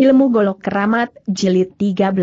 Ilmu Golok Keramat, Jilid 13.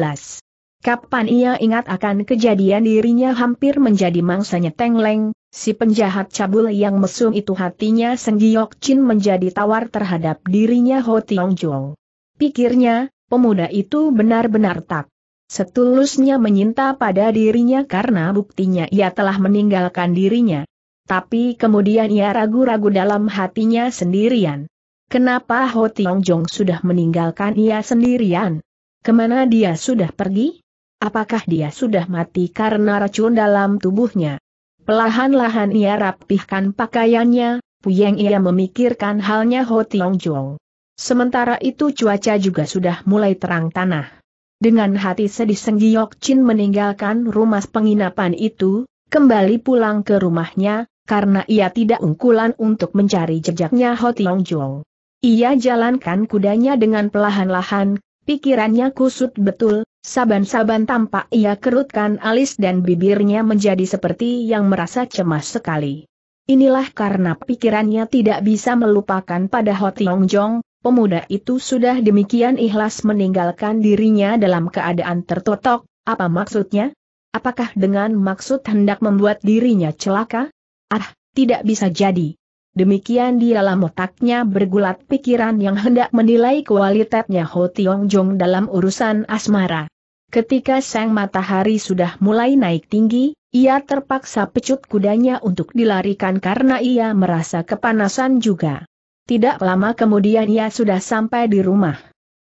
Kapan ia ingat akan kejadian dirinya hampir menjadi mangsanya Tengleng, si penjahat cabul yang mesum itu hatinya Senggiyok Chin menjadi tawar terhadap dirinya Ho Tiong Jong. Pikirnya, pemuda itu benar-benar tak setulusnya menyinta pada dirinya karena buktinya ia telah meninggalkan dirinya. Tapi kemudian ia ragu-ragu dalam hatinya sendirian. Kenapa Ho Tiong Jong sudah meninggalkan ia sendirian? Kemana dia sudah pergi? Apakah dia sudah mati karena racun dalam tubuhnya? Pelahan-lahan ia rapihkan pakaiannya, puyeng ia memikirkan halnya Ho Tiong Jong. Sementara itu cuaca juga sudah mulai terang tanah. Dengan hati sedih Senggiok Chin meninggalkan rumah penginapan itu, kembali pulang ke rumahnya, karena ia tidak ungkulan untuk mencari jejaknya Ho Tiong Jong. Ia jalankan kudanya dengan pelahan-lahan, pikirannya kusut betul, saban-saban tampak ia kerutkan alis dan bibirnya menjadi seperti yang merasa cemas sekali. Inilah karena pikirannya tidak bisa melupakan pada Ho Tiong Jong, pemuda itu sudah demikian ikhlas meninggalkan dirinya dalam keadaan tertotok, apa maksudnya? Apakah dengan maksud hendak membuat dirinya celaka? Ah, tidak bisa jadi. Demikian di dalam otaknya bergulat pikiran yang hendak menilai kualitasnya Ho Tiong Jong dalam urusan asmara. Ketika sang matahari sudah mulai naik tinggi, ia terpaksa pecut kudanya untuk dilarikan karena ia merasa kepanasan juga. Tidak lama kemudian ia sudah sampai di rumah.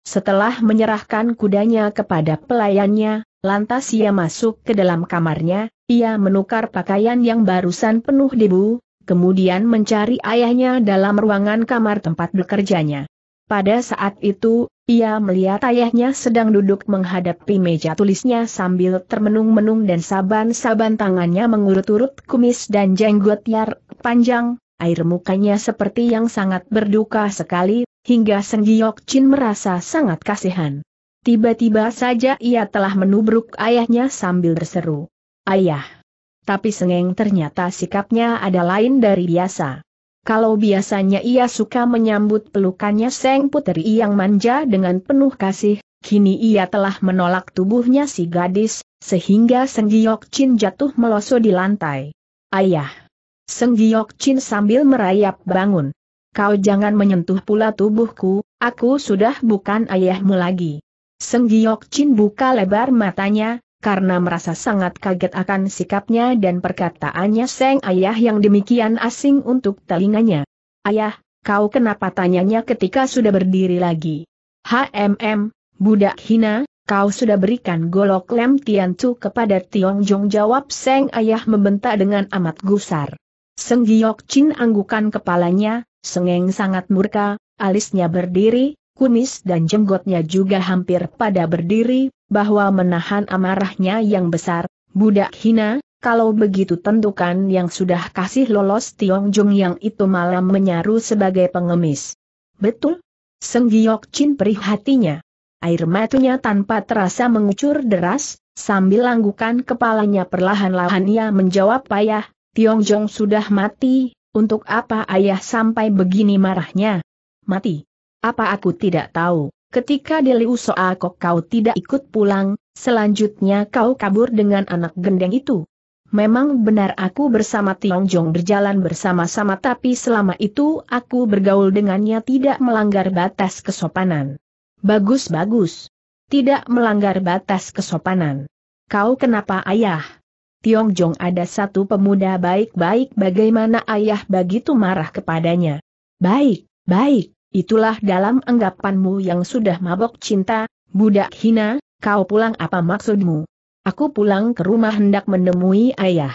Setelah menyerahkan kudanya kepada pelayannya, lantas ia masuk ke dalam kamarnya, ia menukar pakaian yang barusan penuh debu, kemudian mencari ayahnya dalam ruangan kamar tempat bekerjanya. Pada saat itu, ia melihat ayahnya sedang duduk menghadapi meja tulisnya sambil termenung-menung dan saban-saban tangannya mengurut-urut kumis dan jenggot yang panjang, air mukanya seperti yang sangat berduka sekali, hingga Seng Giok Chin merasa sangat kasihan. Tiba-tiba saja ia telah menubruk ayahnya sambil berseru. Ayah! Tapi sengeng ternyata sikapnya ada lain dari biasa. Kalau biasanya ia suka menyambut pelukannya Seng Puteri yang manja dengan penuh kasih, kini ia telah menolak tubuhnya si gadis, sehingga Seng Giok Chin jatuh meloso di lantai. Ayah! Seng Giok Chin sambil merayap bangun. Kau jangan menyentuh pula tubuhku, aku sudah bukan ayahmu lagi. Seng Giok Chin buka lebar matanya, karena merasa sangat kaget akan sikapnya dan perkataannya Seng Ayah yang demikian asing untuk telinganya. Ayah, kau kenapa tanyanya ketika sudah berdiri lagi? HMM, budak hina, kau sudah berikan golok lem tiantu kepada Tiong Jong jawab Seng Ayah membentak dengan amat gusar. Seng Giok Chin anggukan kepalanya, sengeng sangat murka, alisnya berdiri, kumis dan jenggotnya juga hampir pada berdiri, bahwa menahan amarahnya yang besar, budak hina, kalau begitu tentukan yang sudah kasih lolos Tiong Jung yang itu malam menyaru sebagai pengemis. Betul? Senggiok Chin Chin hatinya. Air matanya tanpa terasa mengucur deras, sambil langgukan kepalanya perlahan-lahan ia menjawab payah, Tiong Jong sudah mati, untuk apa ayah sampai begini marahnya? Mati. Apa aku tidak tahu? ketika Deliu Soakok kau tidak ikut pulang, selanjutnya kau kabur dengan anak gendeng itu. Memang benar aku bersama Tiong Jong berjalan bersama-sama tapi selama itu aku bergaul dengannya tidak melanggar batas kesopanan. Bagus-bagus. Tidak melanggar batas kesopanan. Kau kenapa ayah? Tiong Jong ada satu pemuda baik-baik bagaimana ayah begitu marah kepadanya. Baik, baik. Itulah dalam anggapanmu yang sudah mabok cinta, budak hina, kau pulang apa maksudmu? Aku pulang ke rumah hendak menemui ayah.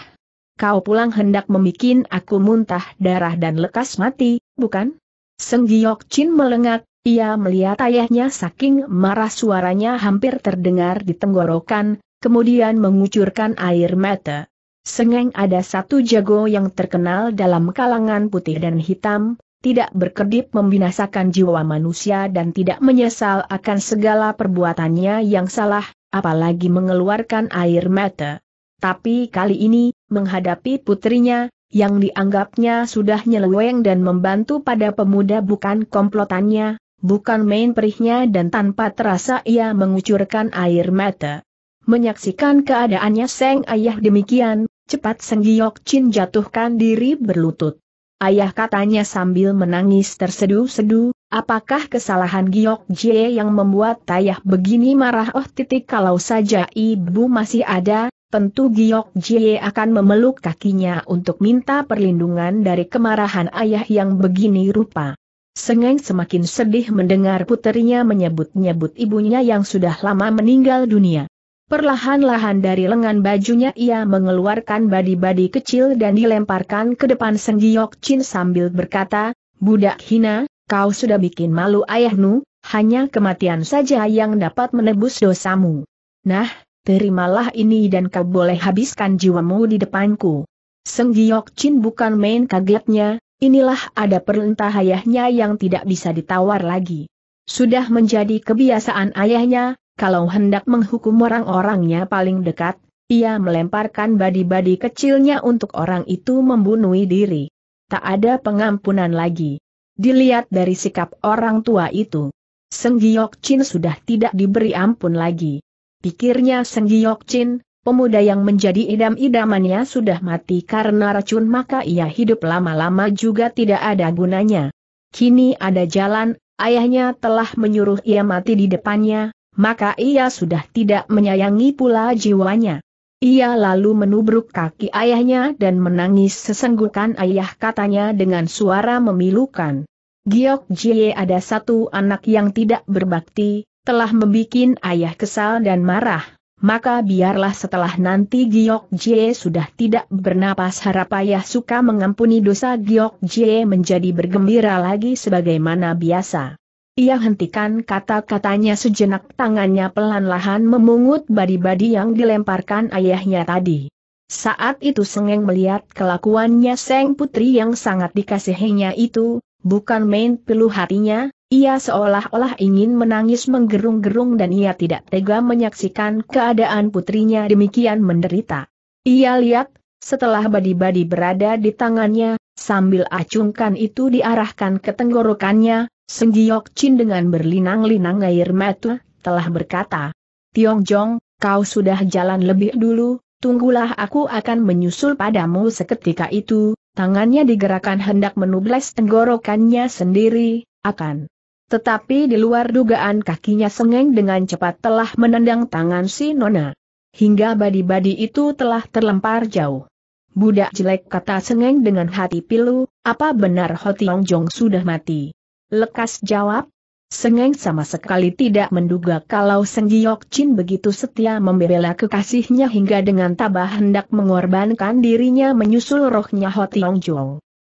Kau pulang hendak membuat aku muntah darah dan lekas mati, bukan? Senggiok Chin melengak, ia melihat ayahnya saking marah suaranya hampir terdengar di tenggorokan, kemudian mengucurkan air mata. Sengeng ada satu jago yang terkenal dalam kalangan putih dan hitam, tidak berkedip membinasakan jiwa manusia dan tidak menyesal akan segala perbuatannya yang salah, apalagi mengeluarkan air mata. Tapi kali ini, menghadapi putrinya, yang dianggapnya sudah nyeleweng dan membantu pada pemuda bukan komplotannya, bukan main perihnya dan tanpa terasa ia mengucurkan air mata. Menyaksikan keadaannya Seng Ayah demikian, cepat Seng Giok Chin jatuhkan diri berlutut. Ayah katanya sambil menangis terseduh sedu apakah kesalahan Giok Jie yang membuat Tayah begini marah oh titik kalau saja ibu masih ada, tentu Giok Jie akan memeluk kakinya untuk minta perlindungan dari kemarahan ayah yang begini rupa. Sengeng semakin sedih mendengar puterinya menyebut-nyebut ibunya yang sudah lama meninggal dunia. Perlahan-lahan dari lengan bajunya ia mengeluarkan badi-badi kecil dan dilemparkan ke depan Senggiyok Chin sambil berkata, Budak hina, kau sudah bikin malu ayahmu, hanya kematian saja yang dapat menebus dosamu. Nah, terimalah ini dan kau boleh habiskan jiwamu di depanku. Senggiyok Chin bukan main kagetnya, inilah ada perintah ayahnya yang tidak bisa ditawar lagi. Sudah menjadi kebiasaan ayahnya, kalau hendak menghukum orang-orangnya paling dekat, ia melemparkan badi-badi kecilnya untuk orang itu membunuh diri. Tak ada pengampunan lagi. Dilihat dari sikap orang tua itu, Seng Giok Chin sudah tidak diberi ampun lagi. Pikirnya Seng Giok Chin, pemuda yang menjadi idam-idamannya sudah mati karena racun maka ia hidup lama-lama juga tidak ada gunanya. Kini ada jalan, ayahnya telah menyuruh ia mati di depannya, maka ia sudah tidak menyayangi pula jiwanya. Ia lalu menubruk kaki ayahnya dan menangis sesenggukan ayah katanya dengan suara memilukan. Giok Jie ada satu anak yang tidak berbakti, telah membuat ayah kesal dan marah. Maka biarlah setelah nanti Giok Jie sudah tidak bernapas harap ayah suka mengampuni dosa Giok Jie menjadi bergembira lagi sebagaimana biasa. Ia hentikan kata-katanya sejenak tangannya pelan-lahan memungut badi-badi yang dilemparkan ayahnya tadi. Saat itu Sengeng melihat kelakuannya Seng Putri yang sangat dikasihinya itu, bukan main pilu hatinya, ia seolah-olah ingin menangis menggerung-gerung dan ia tidak tega menyaksikan keadaan putrinya demikian menderita. Ia lihat, setelah badi-badi berada di tangannya, sambil acungkan itu diarahkan ke tenggorokannya, Senggiok Chin dengan berlinang-linang air mata, telah berkata, Tiong Jong, kau sudah jalan lebih dulu, tunggulah aku akan menyusul padamu seketika itu, tangannya digerakkan hendak menubles tenggorokannya sendiri, akan. Tetapi di luar dugaan kakinya sengeng dengan cepat telah menendang tangan si Nona. Hingga badi-badi itu telah terlempar jauh. Budak jelek kata sengeng dengan hati pilu, apa benar Ho Tiong Jong sudah mati? Lekas jawab, Sengeng sama sekali tidak menduga kalau Seng Giok Chin begitu setia membela kekasihnya hingga dengan tabah hendak mengorbankan dirinya menyusul rohnya Ho Tiong Jong.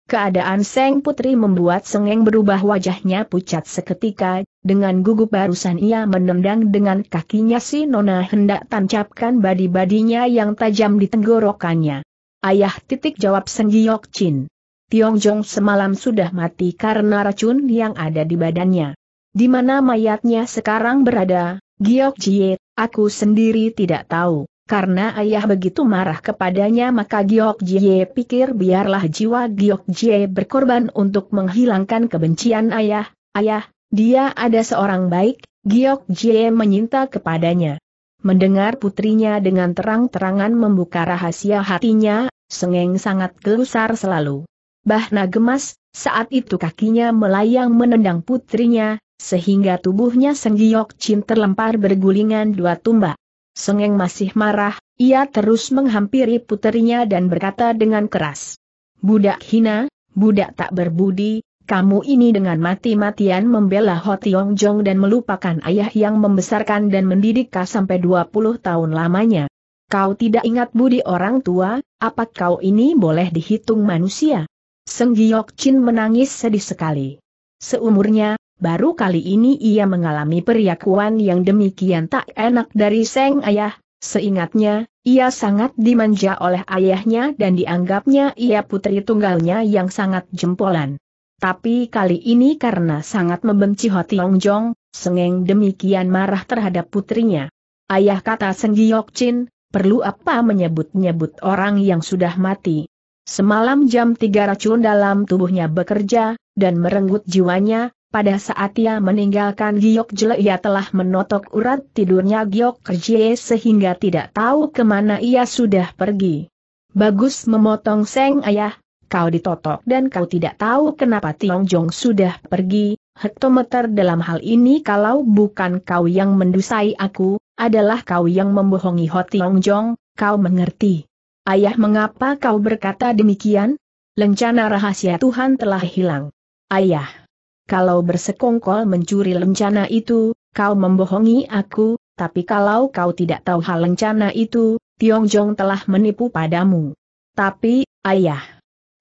Keadaan Seng Putri membuat Sengeng berubah wajahnya pucat seketika, dengan gugup barusan ia menendang dengan kakinya si Nona hendak tancapkan badi-badinya yang tajam di tenggorokannya. Ayah titik jawab Seng Giok Chin. Tiong Jong semalam sudah mati karena racun yang ada di badannya. Di mana mayatnya sekarang berada, Giok Jie, aku sendiri tidak tahu. Karena ayah begitu marah kepadanya maka Giok Jie pikir biarlah jiwa Giok Jie berkorban untuk menghilangkan kebencian ayah, ayah, dia ada seorang baik, Giok Jie menyinta kepadanya. Mendengar putrinya dengan terang-terangan membuka rahasia hatinya, Sengeng sangat gelusar selalu. Bahna gemas, saat itu kakinya melayang menendang putrinya, sehingga tubuhnya Giok Chin terlempar bergulingan dua tumbak. Sengeng masih marah, ia terus menghampiri putrinya dan berkata dengan keras. Budak hina, budak tak berbudi, kamu ini dengan mati-matian membela Ho Tiong Jong dan melupakan ayah yang membesarkan dan mendidik kau sampai 20 tahun lamanya. Kau tidak ingat budi orang tua, apa kau ini boleh dihitung manusia? Seng Giok Chin menangis sedih sekali. Seumurnya, baru kali ini ia mengalami periakuan yang demikian tak enak dari Seng Ayah, seingatnya, ia sangat dimanja oleh ayahnya dan dianggapnya ia putri tunggalnya yang sangat jempolan. Tapi kali ini karena sangat membenci Ho Tiong Jong, Sengeng demikian marah terhadap putrinya. Ayah kata Seng Giok Chin, perlu apa menyebut-nyebut orang yang sudah mati. Semalam jam tiga racun dalam tubuhnya bekerja, dan merenggut jiwanya, pada saat ia meninggalkan Giok Jele ia telah menotok urat tidurnya Giok Kerjie sehingga tidak tahu kemana ia sudah pergi. Bagus memotong seng ayah, kau ditotok dan kau tidak tahu kenapa Tiong Jong sudah pergi, hektometer dalam hal ini kalau bukan kau yang mendusai aku, adalah kau yang membohongi Ho Tiong Jong, kau mengerti. Ayah mengapa kau berkata demikian? Lencana rahasia Tuhan telah hilang. Ayah, kalau bersekongkol mencuri lencana itu, kau membohongi aku, tapi kalau kau tidak tahu hal lencana itu, Tiong Jong telah menipu padamu. Tapi, ayah.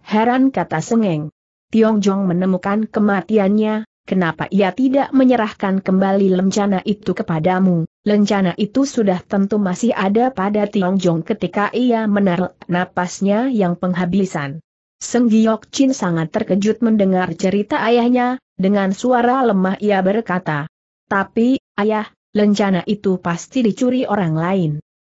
Heran kata Sengeng. Tiong Jong menemukan kematiannya, kenapa ia tidak menyerahkan kembali lencana itu kepadamu, Lencana itu sudah tentu masih ada pada Tiong Tiangjong ketika ia menarik napasnya yang penghabisan. Seng Giok Chin sangat terkejut mendengar cerita ayahnya, dengan suara lemah ia berkata. Tapi, ayah, lencana itu pasti dicuri orang lain.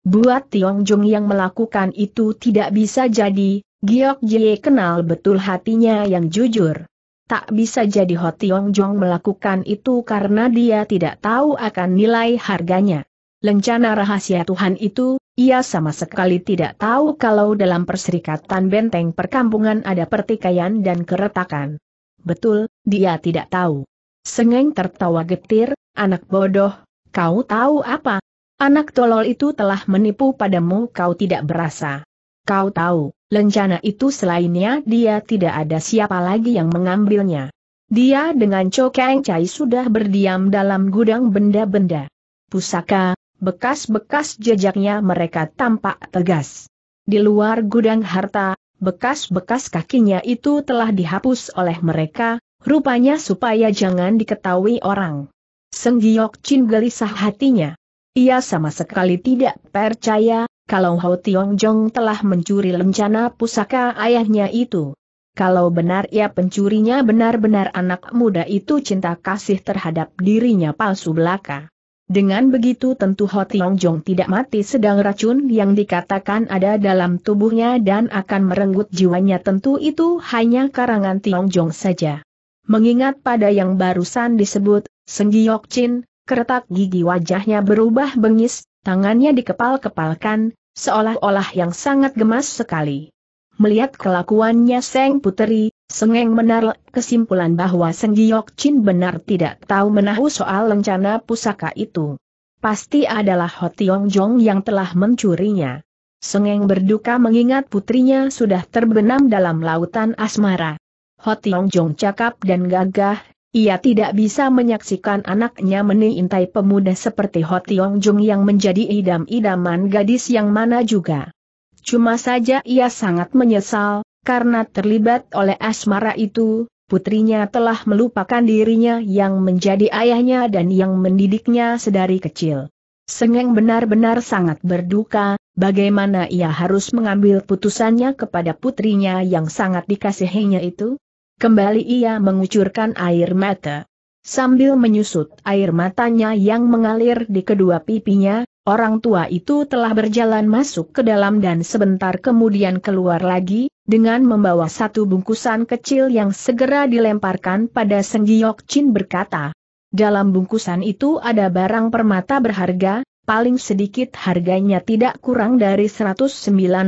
Buat Tiong Tiangjong yang melakukan itu tidak bisa jadi, Giok Jie kenal betul hatinya yang jujur. Tak bisa jadi Hotiong Jong melakukan itu karena dia tidak tahu akan nilai harganya. Lencana rahasia Tuhan itu, ia sama sekali tidak tahu kalau dalam perserikatan benteng perkampungan ada pertikaian dan keretakan. Betul, dia tidak tahu. Sengeng tertawa getir, anak bodoh, kau tahu apa? Anak tolol itu telah menipu padamu kau tidak berasa. Kau tahu. Lencana itu selainnya dia tidak ada siapa lagi yang mengambilnya. Dia dengan Cho Kang Chai sudah berdiam dalam gudang benda-benda. Pusaka, bekas-bekas jejaknya mereka tampak tegas. Di luar gudang harta, bekas-bekas kakinya itu telah dihapus oleh mereka, rupanya supaya jangan diketahui orang. Senggiok Chin gelisah hatinya. Ia sama sekali tidak percaya kalau Ho Jong telah mencuri lencana pusaka ayahnya itu. Kalau benar ia pencurinya benar-benar anak muda itu cinta kasih terhadap dirinya palsu belaka. Dengan begitu tentu Ho Jong tidak mati sedang racun yang dikatakan ada dalam tubuhnya dan akan merenggut jiwanya tentu itu hanya karangan Tiong Jong saja. Mengingat pada yang barusan disebut, Senggiok Chin, keretak gigi wajahnya berubah bengis, tangannya dikepal-kepalkan, seolah-olah yang sangat gemas sekali. Melihat kelakuannya Seng Puteri, Sengeng menarik kesimpulan bahwa Seng Giok Chin benar tidak tahu menahu soal rencana pusaka itu. Pasti adalah Ho Tiong Jong yang telah mencurinya. Sengeng berduka mengingat putrinya sudah terbenam dalam lautan asmara. Ho Tiong Jong cakap dan gagah, ia tidak bisa menyaksikan anaknya menintai pemuda seperti Ho Tiong Jung yang menjadi idam-idaman gadis yang mana juga. Cuma saja ia sangat menyesal, karena terlibat oleh asmara itu, putrinya telah melupakan dirinya yang menjadi ayahnya dan yang mendidiknya sedari kecil. Sengeng benar-benar sangat berduka, bagaimana ia harus mengambil putusannya kepada putrinya yang sangat dikasihinya itu? Kembali ia mengucurkan air mata. Sambil menyusut air matanya yang mengalir di kedua pipinya, orang tua itu telah berjalan masuk ke dalam dan sebentar kemudian keluar lagi, dengan membawa satu bungkusan kecil yang segera dilemparkan pada Senggiyok Chin berkata. Dalam bungkusan itu ada barang permata berharga, paling sedikit harganya tidak kurang dari 109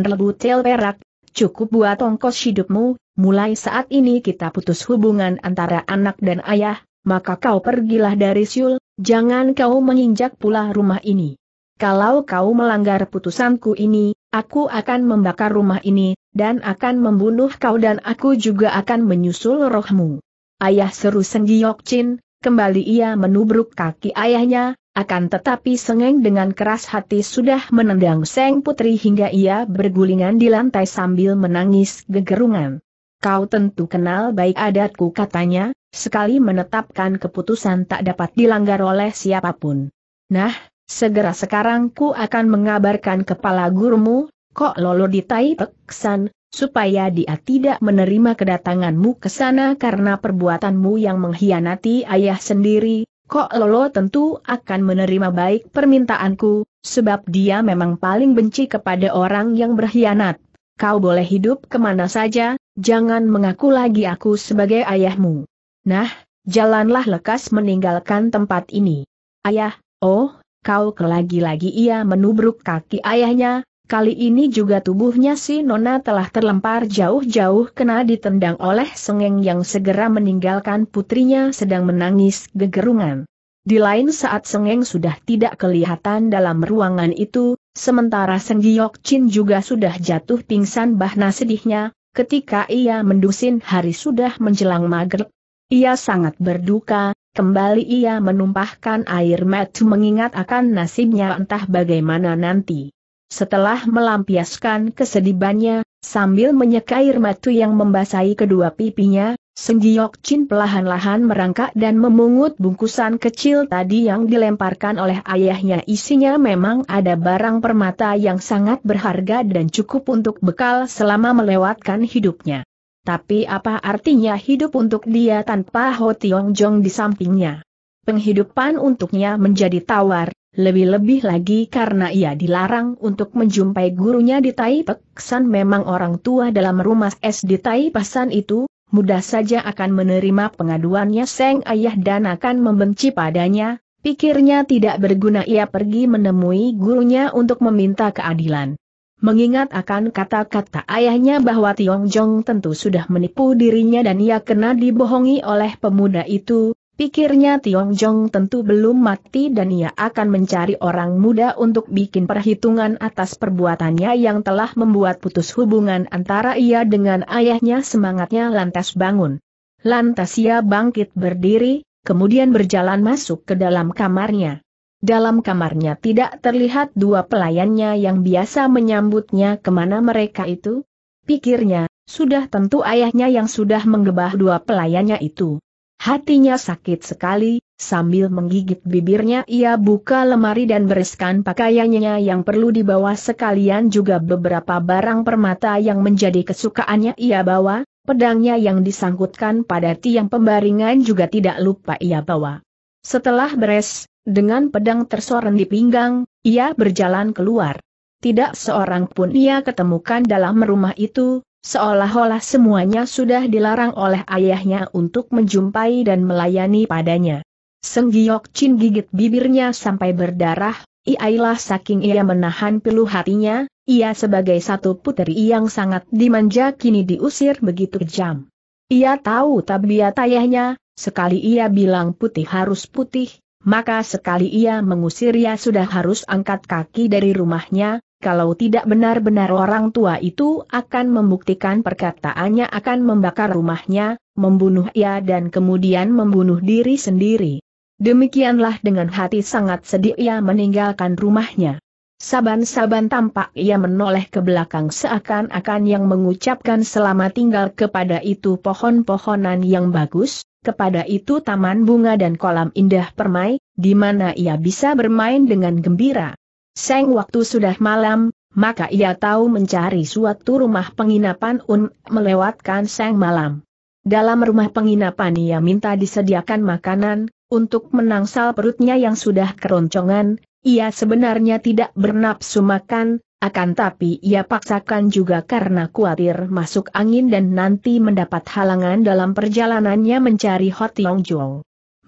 ribu tel perak, Cukup buat ongkos hidupmu, mulai saat ini kita putus hubungan antara anak dan ayah, maka kau pergilah dari Siul, jangan kau menginjak pula rumah ini. Kalau kau melanggar putusanku ini, aku akan membakar rumah ini, dan akan membunuh kau dan aku juga akan menyusul rohmu. Ayah seru senggiok Chin, kembali ia menubruk kaki ayahnya, akan tetapi Sengeng dengan keras hati sudah menendang Seng Putri hingga ia bergulingan di lantai sambil menangis gegerungan. Kau tentu kenal baik adatku katanya, sekali menetapkan keputusan tak dapat dilanggar oleh siapapun. Nah, segera sekarang ku akan mengabarkan kepala gurumu, kok lolo di tai peksan, supaya dia tidak menerima kedatanganmu ke sana karena perbuatanmu yang mengkhianati ayah sendiri, Kok Lolo tentu akan menerima baik permintaanku, sebab dia memang paling benci kepada orang yang berkhianat. Kau boleh hidup kemana saja, jangan mengaku lagi aku sebagai ayahmu. Nah, jalanlah lekas meninggalkan tempat ini. Ayah, oh, kau kelagi-lagi ia menubruk kaki ayahnya, Kali ini juga tubuhnya si Nona telah terlempar jauh-jauh kena ditendang oleh sengeng yang segera meninggalkan putrinya sedang menangis gegerungan. Di lain saat sengeng sudah tidak kelihatan dalam ruangan itu, sementara Seng Giok Chin juga sudah jatuh pingsan bahna sedihnya, ketika ia mendusin hari sudah menjelang maghrib. Ia sangat berduka, kembali ia menumpahkan air mata mengingat akan nasibnya entah bagaimana nanti. Setelah melampiaskan kesedibannya, sambil menyeka air matu yang membasahi kedua pipinya, Senggiyok Chin perlahan-lahan merangkak dan memungut bungkusan kecil tadi yang dilemparkan oleh ayahnya. Isinya memang ada barang permata yang sangat berharga dan cukup untuk bekal selama melewatkan hidupnya. Tapi apa artinya hidup untuk dia tanpa Ho Tiong Jong di sampingnya? penghidupan untuknya menjadi tawar, lebih-lebih lagi karena ia dilarang untuk menjumpai gurunya di Tai Peksan memang orang tua dalam rumah es di Tai Pasan itu, mudah saja akan menerima pengaduannya Seng Ayah dan akan membenci padanya, pikirnya tidak berguna ia pergi menemui gurunya untuk meminta keadilan. Mengingat akan kata-kata ayahnya bahwa Tiong Jong tentu sudah menipu dirinya dan ia kena dibohongi oleh pemuda itu, Pikirnya Tiong Jong tentu belum mati dan ia akan mencari orang muda untuk bikin perhitungan atas perbuatannya yang telah membuat putus hubungan antara ia dengan ayahnya semangatnya lantas bangun. Lantas ia bangkit berdiri, kemudian berjalan masuk ke dalam kamarnya. Dalam kamarnya tidak terlihat dua pelayannya yang biasa menyambutnya kemana mereka itu. Pikirnya, sudah tentu ayahnya yang sudah menggebah dua pelayannya itu. Hatinya sakit sekali, sambil menggigit bibirnya ia buka lemari dan bereskan pakaiannya yang perlu dibawa sekalian juga beberapa barang permata yang menjadi kesukaannya ia bawa, pedangnya yang disangkutkan pada tiang pembaringan juga tidak lupa ia bawa. Setelah beres, dengan pedang tersorong di pinggang, ia berjalan keluar. Tidak seorang pun ia ketemukan dalam rumah itu, Seolah-olah semuanya sudah dilarang oleh ayahnya untuk menjumpai dan melayani padanya. Seng Giok Chin gigit bibirnya sampai berdarah, Iailah saking ia menahan pilu hatinya, ia sebagai satu puteri yang sangat dimanja kini diusir begitu kejam. Ia tahu tabiat ayahnya, sekali ia bilang putih harus putih, maka sekali ia mengusir ia sudah harus angkat kaki dari rumahnya, kalau tidak benar-benar orang tua itu akan membuktikan perkataannya akan membakar rumahnya, membunuh ia dan kemudian membunuh diri sendiri. Demikianlah dengan hati sangat sedih ia meninggalkan rumahnya. Saban-saban tampak ia menoleh ke belakang seakan-akan yang mengucapkan selamat tinggal kepada itu pohon-pohonan yang bagus, kepada itu taman bunga dan kolam indah permai, di mana ia bisa bermain dengan gembira. Seng waktu sudah malam, maka ia tahu mencari suatu rumah penginapan un melewatkan seng malam. Dalam rumah penginapan ia minta disediakan makanan, untuk menangsal perutnya yang sudah keroncongan, ia sebenarnya tidak bernapsu makan, akan tapi ia paksakan juga karena khawatir masuk angin dan nanti mendapat halangan dalam perjalanannya mencari Hot Yong Jong.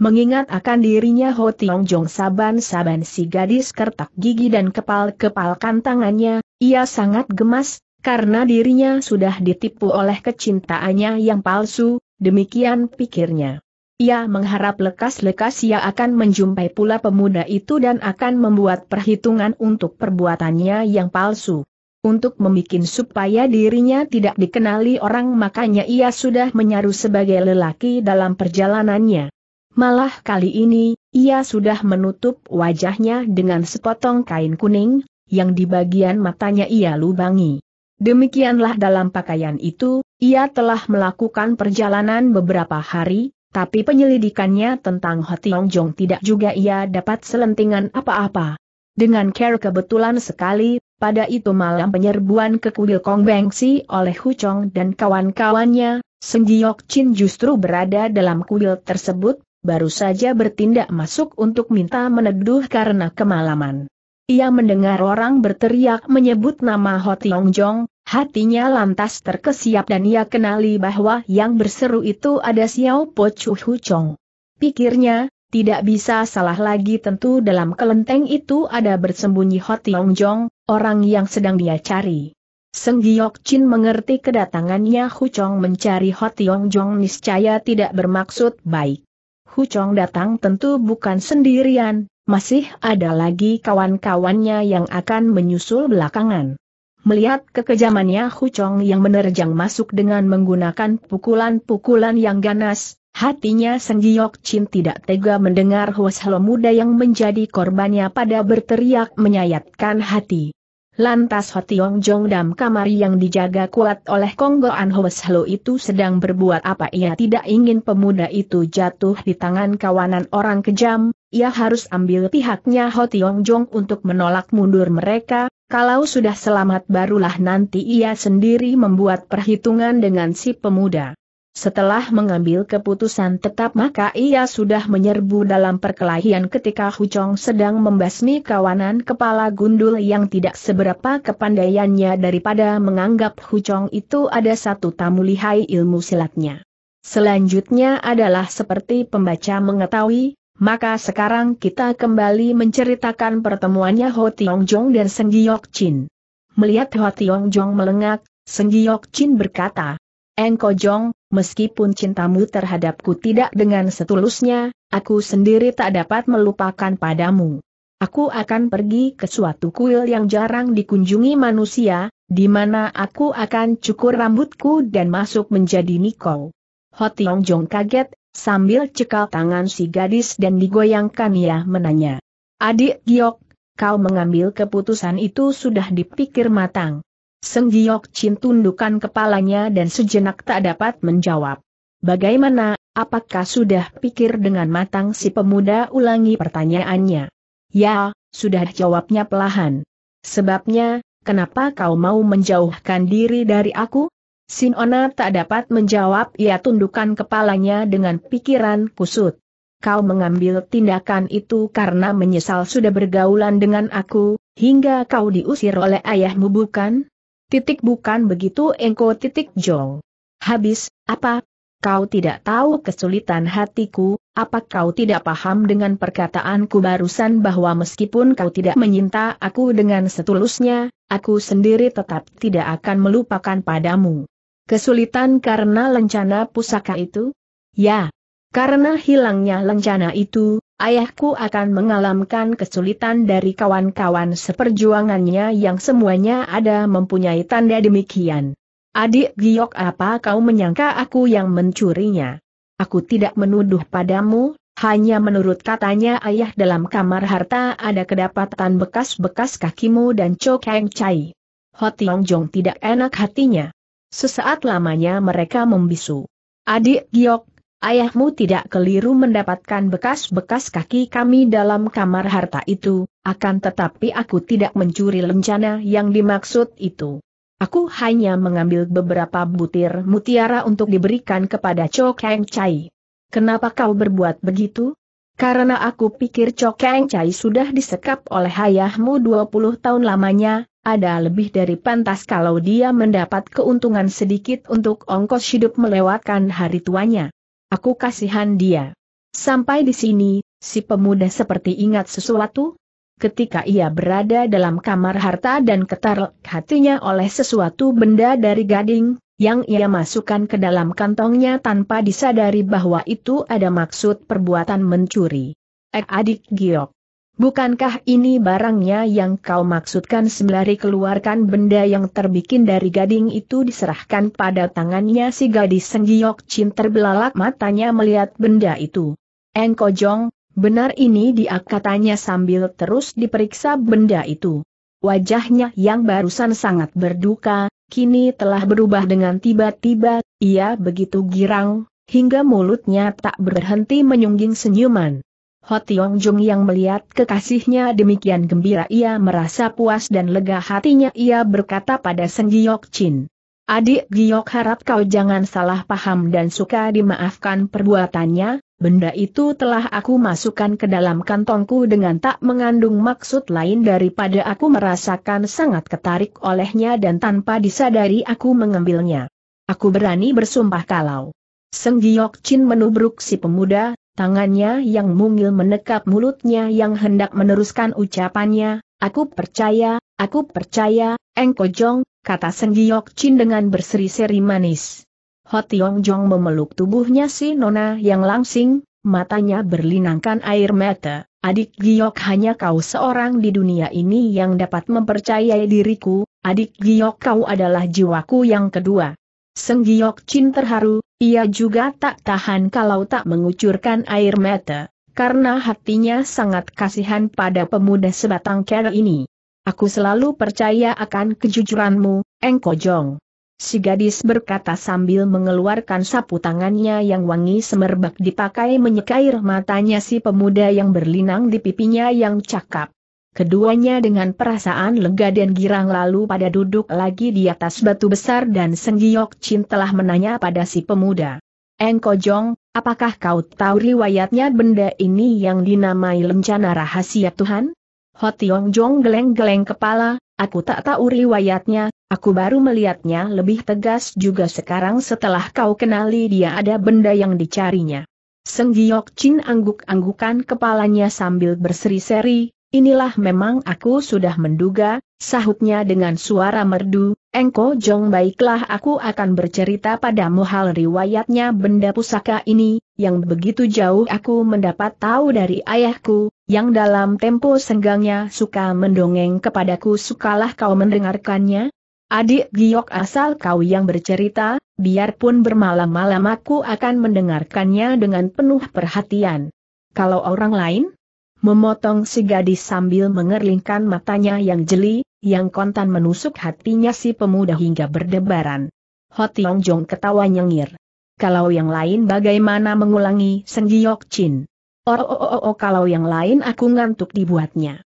Mengingat akan dirinya Ho Tiong Jong saban-saban si gadis kertak gigi dan kepal-kepalkan tangannya, ia sangat gemas, karena dirinya sudah ditipu oleh kecintaannya yang palsu, demikian pikirnya. Ia mengharap lekas-lekas ia akan menjumpai pula pemuda itu dan akan membuat perhitungan untuk perbuatannya yang palsu. Untuk membuat supaya dirinya tidak dikenali orang makanya ia sudah menyaru sebagai lelaki dalam perjalanannya. Malah kali ini, ia sudah menutup wajahnya dengan sepotong kain kuning, yang di bagian matanya ia lubangi. Demikianlah dalam pakaian itu, ia telah melakukan perjalanan beberapa hari, tapi penyelidikannya tentang Hotiong Jong tidak juga ia dapat selentingan apa-apa. Dengan care kebetulan sekali, pada itu malam penyerbuan ke kuil Kong Bengsi oleh Hu Chong dan kawan-kawannya, Senggiok Chin justru berada dalam kuil tersebut, baru saja bertindak masuk untuk minta meneduh karena kemalaman. Ia mendengar orang berteriak menyebut nama Ho Tiong Jong, hatinya lantas terkesiap dan ia kenali bahwa yang berseru itu ada Xiao Po Chu Hu Chong. Pikirnya, tidak bisa salah lagi tentu dalam kelenteng itu ada bersembunyi Ho Tiong Jong, orang yang sedang dia cari. Senggiok Giok Chin mengerti kedatangannya Hu Chong mencari Ho Tiong Jong niscaya tidak bermaksud baik. Huchong datang tentu bukan sendirian, masih ada lagi kawan-kawannya yang akan menyusul belakangan. Melihat kekejamannya Huchong yang menerjang masuk dengan menggunakan pukulan-pukulan yang ganas, hatinya Senggiyok Chin tidak tega mendengar Hwaslo muda yang menjadi korbannya pada berteriak menyayatkan hati. Lantas Hotiong Jong Dam kamari yang dijaga kuat oleh Konggo Anhoes Hlo itu sedang berbuat apa ia tidak ingin pemuda itu jatuh di tangan kawanan orang kejam, ia harus ambil pihaknya Hotiong Jong untuk menolak mundur mereka, kalau sudah selamat barulah nanti ia sendiri membuat perhitungan dengan si pemuda. Setelah mengambil keputusan tetap maka ia sudah menyerbu dalam perkelahian ketika Hu Chong sedang membasmi kawanan kepala gundul yang tidak seberapa kepandaiannya daripada menganggap Hu Chong itu ada satu tamu lihai ilmu silatnya. Selanjutnya adalah seperti pembaca mengetahui, maka sekarang kita kembali menceritakan pertemuannya Ho Tiong Jong dan Seng Giok Chin. Melihat Ho Tiong Jong melengak, Seng Giok Chin berkata, Engko Jong, meskipun cintamu terhadapku tidak dengan setulusnya, aku sendiri tak dapat melupakan padamu. Aku akan pergi ke suatu kuil yang jarang dikunjungi manusia, di mana aku akan cukur rambutku dan masuk menjadi Niko. Hotiong Jong kaget, sambil cekal tangan si gadis dan digoyangkan ia menanya. Adik Giok, kau mengambil keputusan itu sudah dipikir matang. Seng Giok Chin tundukkan kepalanya dan sejenak tak dapat menjawab. Bagaimana, apakah sudah pikir dengan matang si pemuda ulangi pertanyaannya? Ya, sudah jawabnya pelahan. Sebabnya, kenapa kau mau menjauhkan diri dari aku? Ona tak dapat menjawab ia tundukkan kepalanya dengan pikiran kusut. Kau mengambil tindakan itu karena menyesal sudah bergaulan dengan aku, hingga kau diusir oleh ayahmu bukan? Titik bukan begitu engko titik jong. Habis, apa? Kau tidak tahu kesulitan hatiku, apa kau tidak paham dengan perkataanku barusan bahwa meskipun kau tidak menyinta aku dengan setulusnya, aku sendiri tetap tidak akan melupakan padamu. Kesulitan karena lencana pusaka itu? Ya, karena hilangnya lencana itu, ayahku akan mengalami kesulitan dari kawan-kawan seperjuangannya yang semuanya ada mempunyai tanda demikian. Adik Giok apa kau menyangka aku yang mencurinya? Aku tidak menuduh padamu, hanya menurut katanya ayah dalam kamar harta ada kedapatan bekas-bekas kakimu dan cok yang Chai. Ho Tiong Jong tidak enak hatinya. Sesaat lamanya mereka membisu. Adik Giok Ayahmu tidak keliru mendapatkan bekas-bekas kaki kami dalam kamar harta itu, akan tetapi aku tidak mencuri lencana yang dimaksud itu. Aku hanya mengambil beberapa butir mutiara untuk diberikan kepada Chokeng Chai. Kenapa kau berbuat begitu? Karena aku pikir Chokeng Chai sudah disekap oleh ayahmu 20 tahun lamanya, ada lebih dari pantas kalau dia mendapat keuntungan sedikit untuk ongkos hidup melewatkan hari tuanya. Aku kasihan dia. Sampai di sini, si pemuda seperti ingat sesuatu. Ketika ia berada dalam kamar harta dan ketar hatinya oleh sesuatu benda dari gading, yang ia masukkan ke dalam kantongnya tanpa disadari bahwa itu ada maksud perbuatan mencuri. Ek adik giok. Bukankah ini barangnya yang kau maksudkan sembari keluarkan benda yang terbikin dari gading itu diserahkan pada tangannya si gadis senggiok cin terbelalak matanya melihat benda itu. Engko Jong, benar ini dia katanya sambil terus diperiksa benda itu. Wajahnya yang barusan sangat berduka, kini telah berubah dengan tiba-tiba, ia begitu girang, hingga mulutnya tak berhenti menyungging senyuman. Ho Tiong Jung yang melihat kekasihnya demikian gembira ia merasa puas dan lega hatinya ia berkata pada Seng Giok Chin. Adik Giok harap kau jangan salah paham dan suka dimaafkan perbuatannya, benda itu telah aku masukkan ke dalam kantongku dengan tak mengandung maksud lain daripada aku merasakan sangat ketarik olehnya dan tanpa disadari aku mengambilnya. Aku berani bersumpah kalau Seng Giok Chin menubruk si pemuda, Tangannya yang mungil menekap mulutnya yang hendak meneruskan ucapannya, aku percaya, aku percaya, Engko Jong, kata Senggiok Chin dengan berseri-seri manis. Hotiong Jong memeluk tubuhnya si Nona yang langsing, matanya berlinangkan air mata. Adik Giok hanya kau seorang di dunia ini yang dapat mempercayai diriku, adik Giok kau adalah jiwaku yang kedua. Seng Giok Chin terharu, ia juga tak tahan kalau tak mengucurkan air mata, karena hatinya sangat kasihan pada pemuda sebatang kera ini. Aku selalu percaya akan kejujuranmu, Engko Jong. Si gadis berkata sambil mengeluarkan sapu tangannya yang wangi semerbak dipakai menyekair matanya si pemuda yang berlinang di pipinya yang cakap. Keduanya dengan perasaan lega dan girang lalu pada duduk lagi di atas batu besar dan Senggiok Chin telah menanya pada si pemuda. Engko Jong, apakah kau tahu riwayatnya benda ini yang dinamai lencana rahasia Tuhan? Hotiong Jong geleng-geleng kepala, aku tak tahu riwayatnya, aku baru melihatnya lebih tegas juga sekarang setelah kau kenali dia ada benda yang dicarinya. Senggiok Chin angguk-anggukan kepalanya sambil berseri-seri, Inilah memang aku sudah menduga, sahutnya dengan suara merdu, Engko Jong baiklah aku akan bercerita padamu hal riwayatnya benda pusaka ini, yang begitu jauh aku mendapat tahu dari ayahku, yang dalam tempo senggangnya suka mendongeng kepadaku sukalah kau mendengarkannya, Adik giok asal kau yang bercerita, biarpun bermalam-malam aku akan mendengarkannya dengan penuh perhatian. Kalau orang lain, Memotong si gadis sambil mengerlingkan matanya yang jeli, yang kontan menusuk hatinya si pemuda hingga berdebaran. Yong Jong ketawa nyengir. Kalau yang lain bagaimana mengulangi Yok Chin? Oh, oh, oh, oh, oh kalau yang lain aku ngantuk dibuatnya.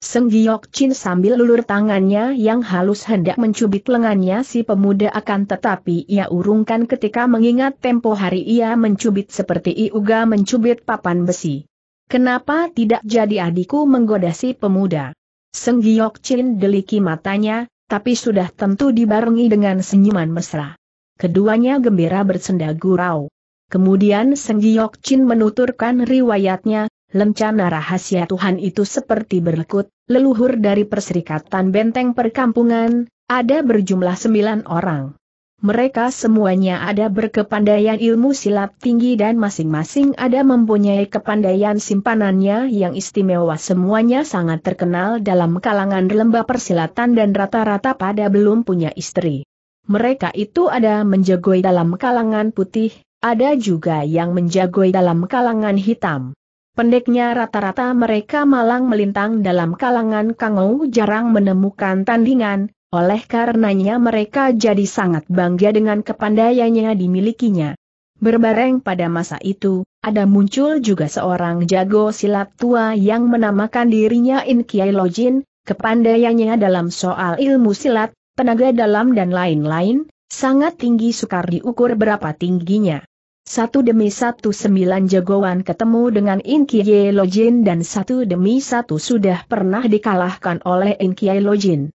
Senggi Yok Chin sambil lulur tangannya yang halus hendak mencubit lengannya si pemuda akan tetapi ia urungkan ketika mengingat tempo hari ia mencubit seperti iuga mencubit papan besi. Kenapa tidak jadi adikku menggoda si pemuda? Senggiok Chin deliki matanya, tapi sudah tentu dibarengi dengan senyuman mesra. Keduanya gembira bersenda gurau. Kemudian Senggiok Chin menuturkan riwayatnya, lencana rahasia Tuhan itu seperti berlekut, leluhur dari perserikatan benteng perkampungan, ada berjumlah sembilan orang. Mereka semuanya ada berkepandaian ilmu silat tinggi dan masing-masing ada mempunyai kepandaian simpanannya yang istimewa semuanya sangat terkenal dalam kalangan lembah persilatan dan rata-rata pada belum punya istri. Mereka itu ada menjagoi dalam kalangan putih, ada juga yang menjagoi dalam kalangan hitam. Pendeknya rata-rata mereka malang melintang dalam kalangan kangau jarang menemukan tandingan, oleh karenanya mereka jadi sangat bangga dengan kepandaiannya dimilikinya. Berbareng pada masa itu, ada muncul juga seorang jago silat tua yang menamakan dirinya In Kiai Lojin, kepandaiannya dalam soal ilmu silat, tenaga dalam dan lain-lain, sangat tinggi sukar diukur berapa tingginya. Satu demi satu sembilan jagoan ketemu dengan In Kiai Lojin dan satu demi satu sudah pernah dikalahkan oleh In Kiai Lojin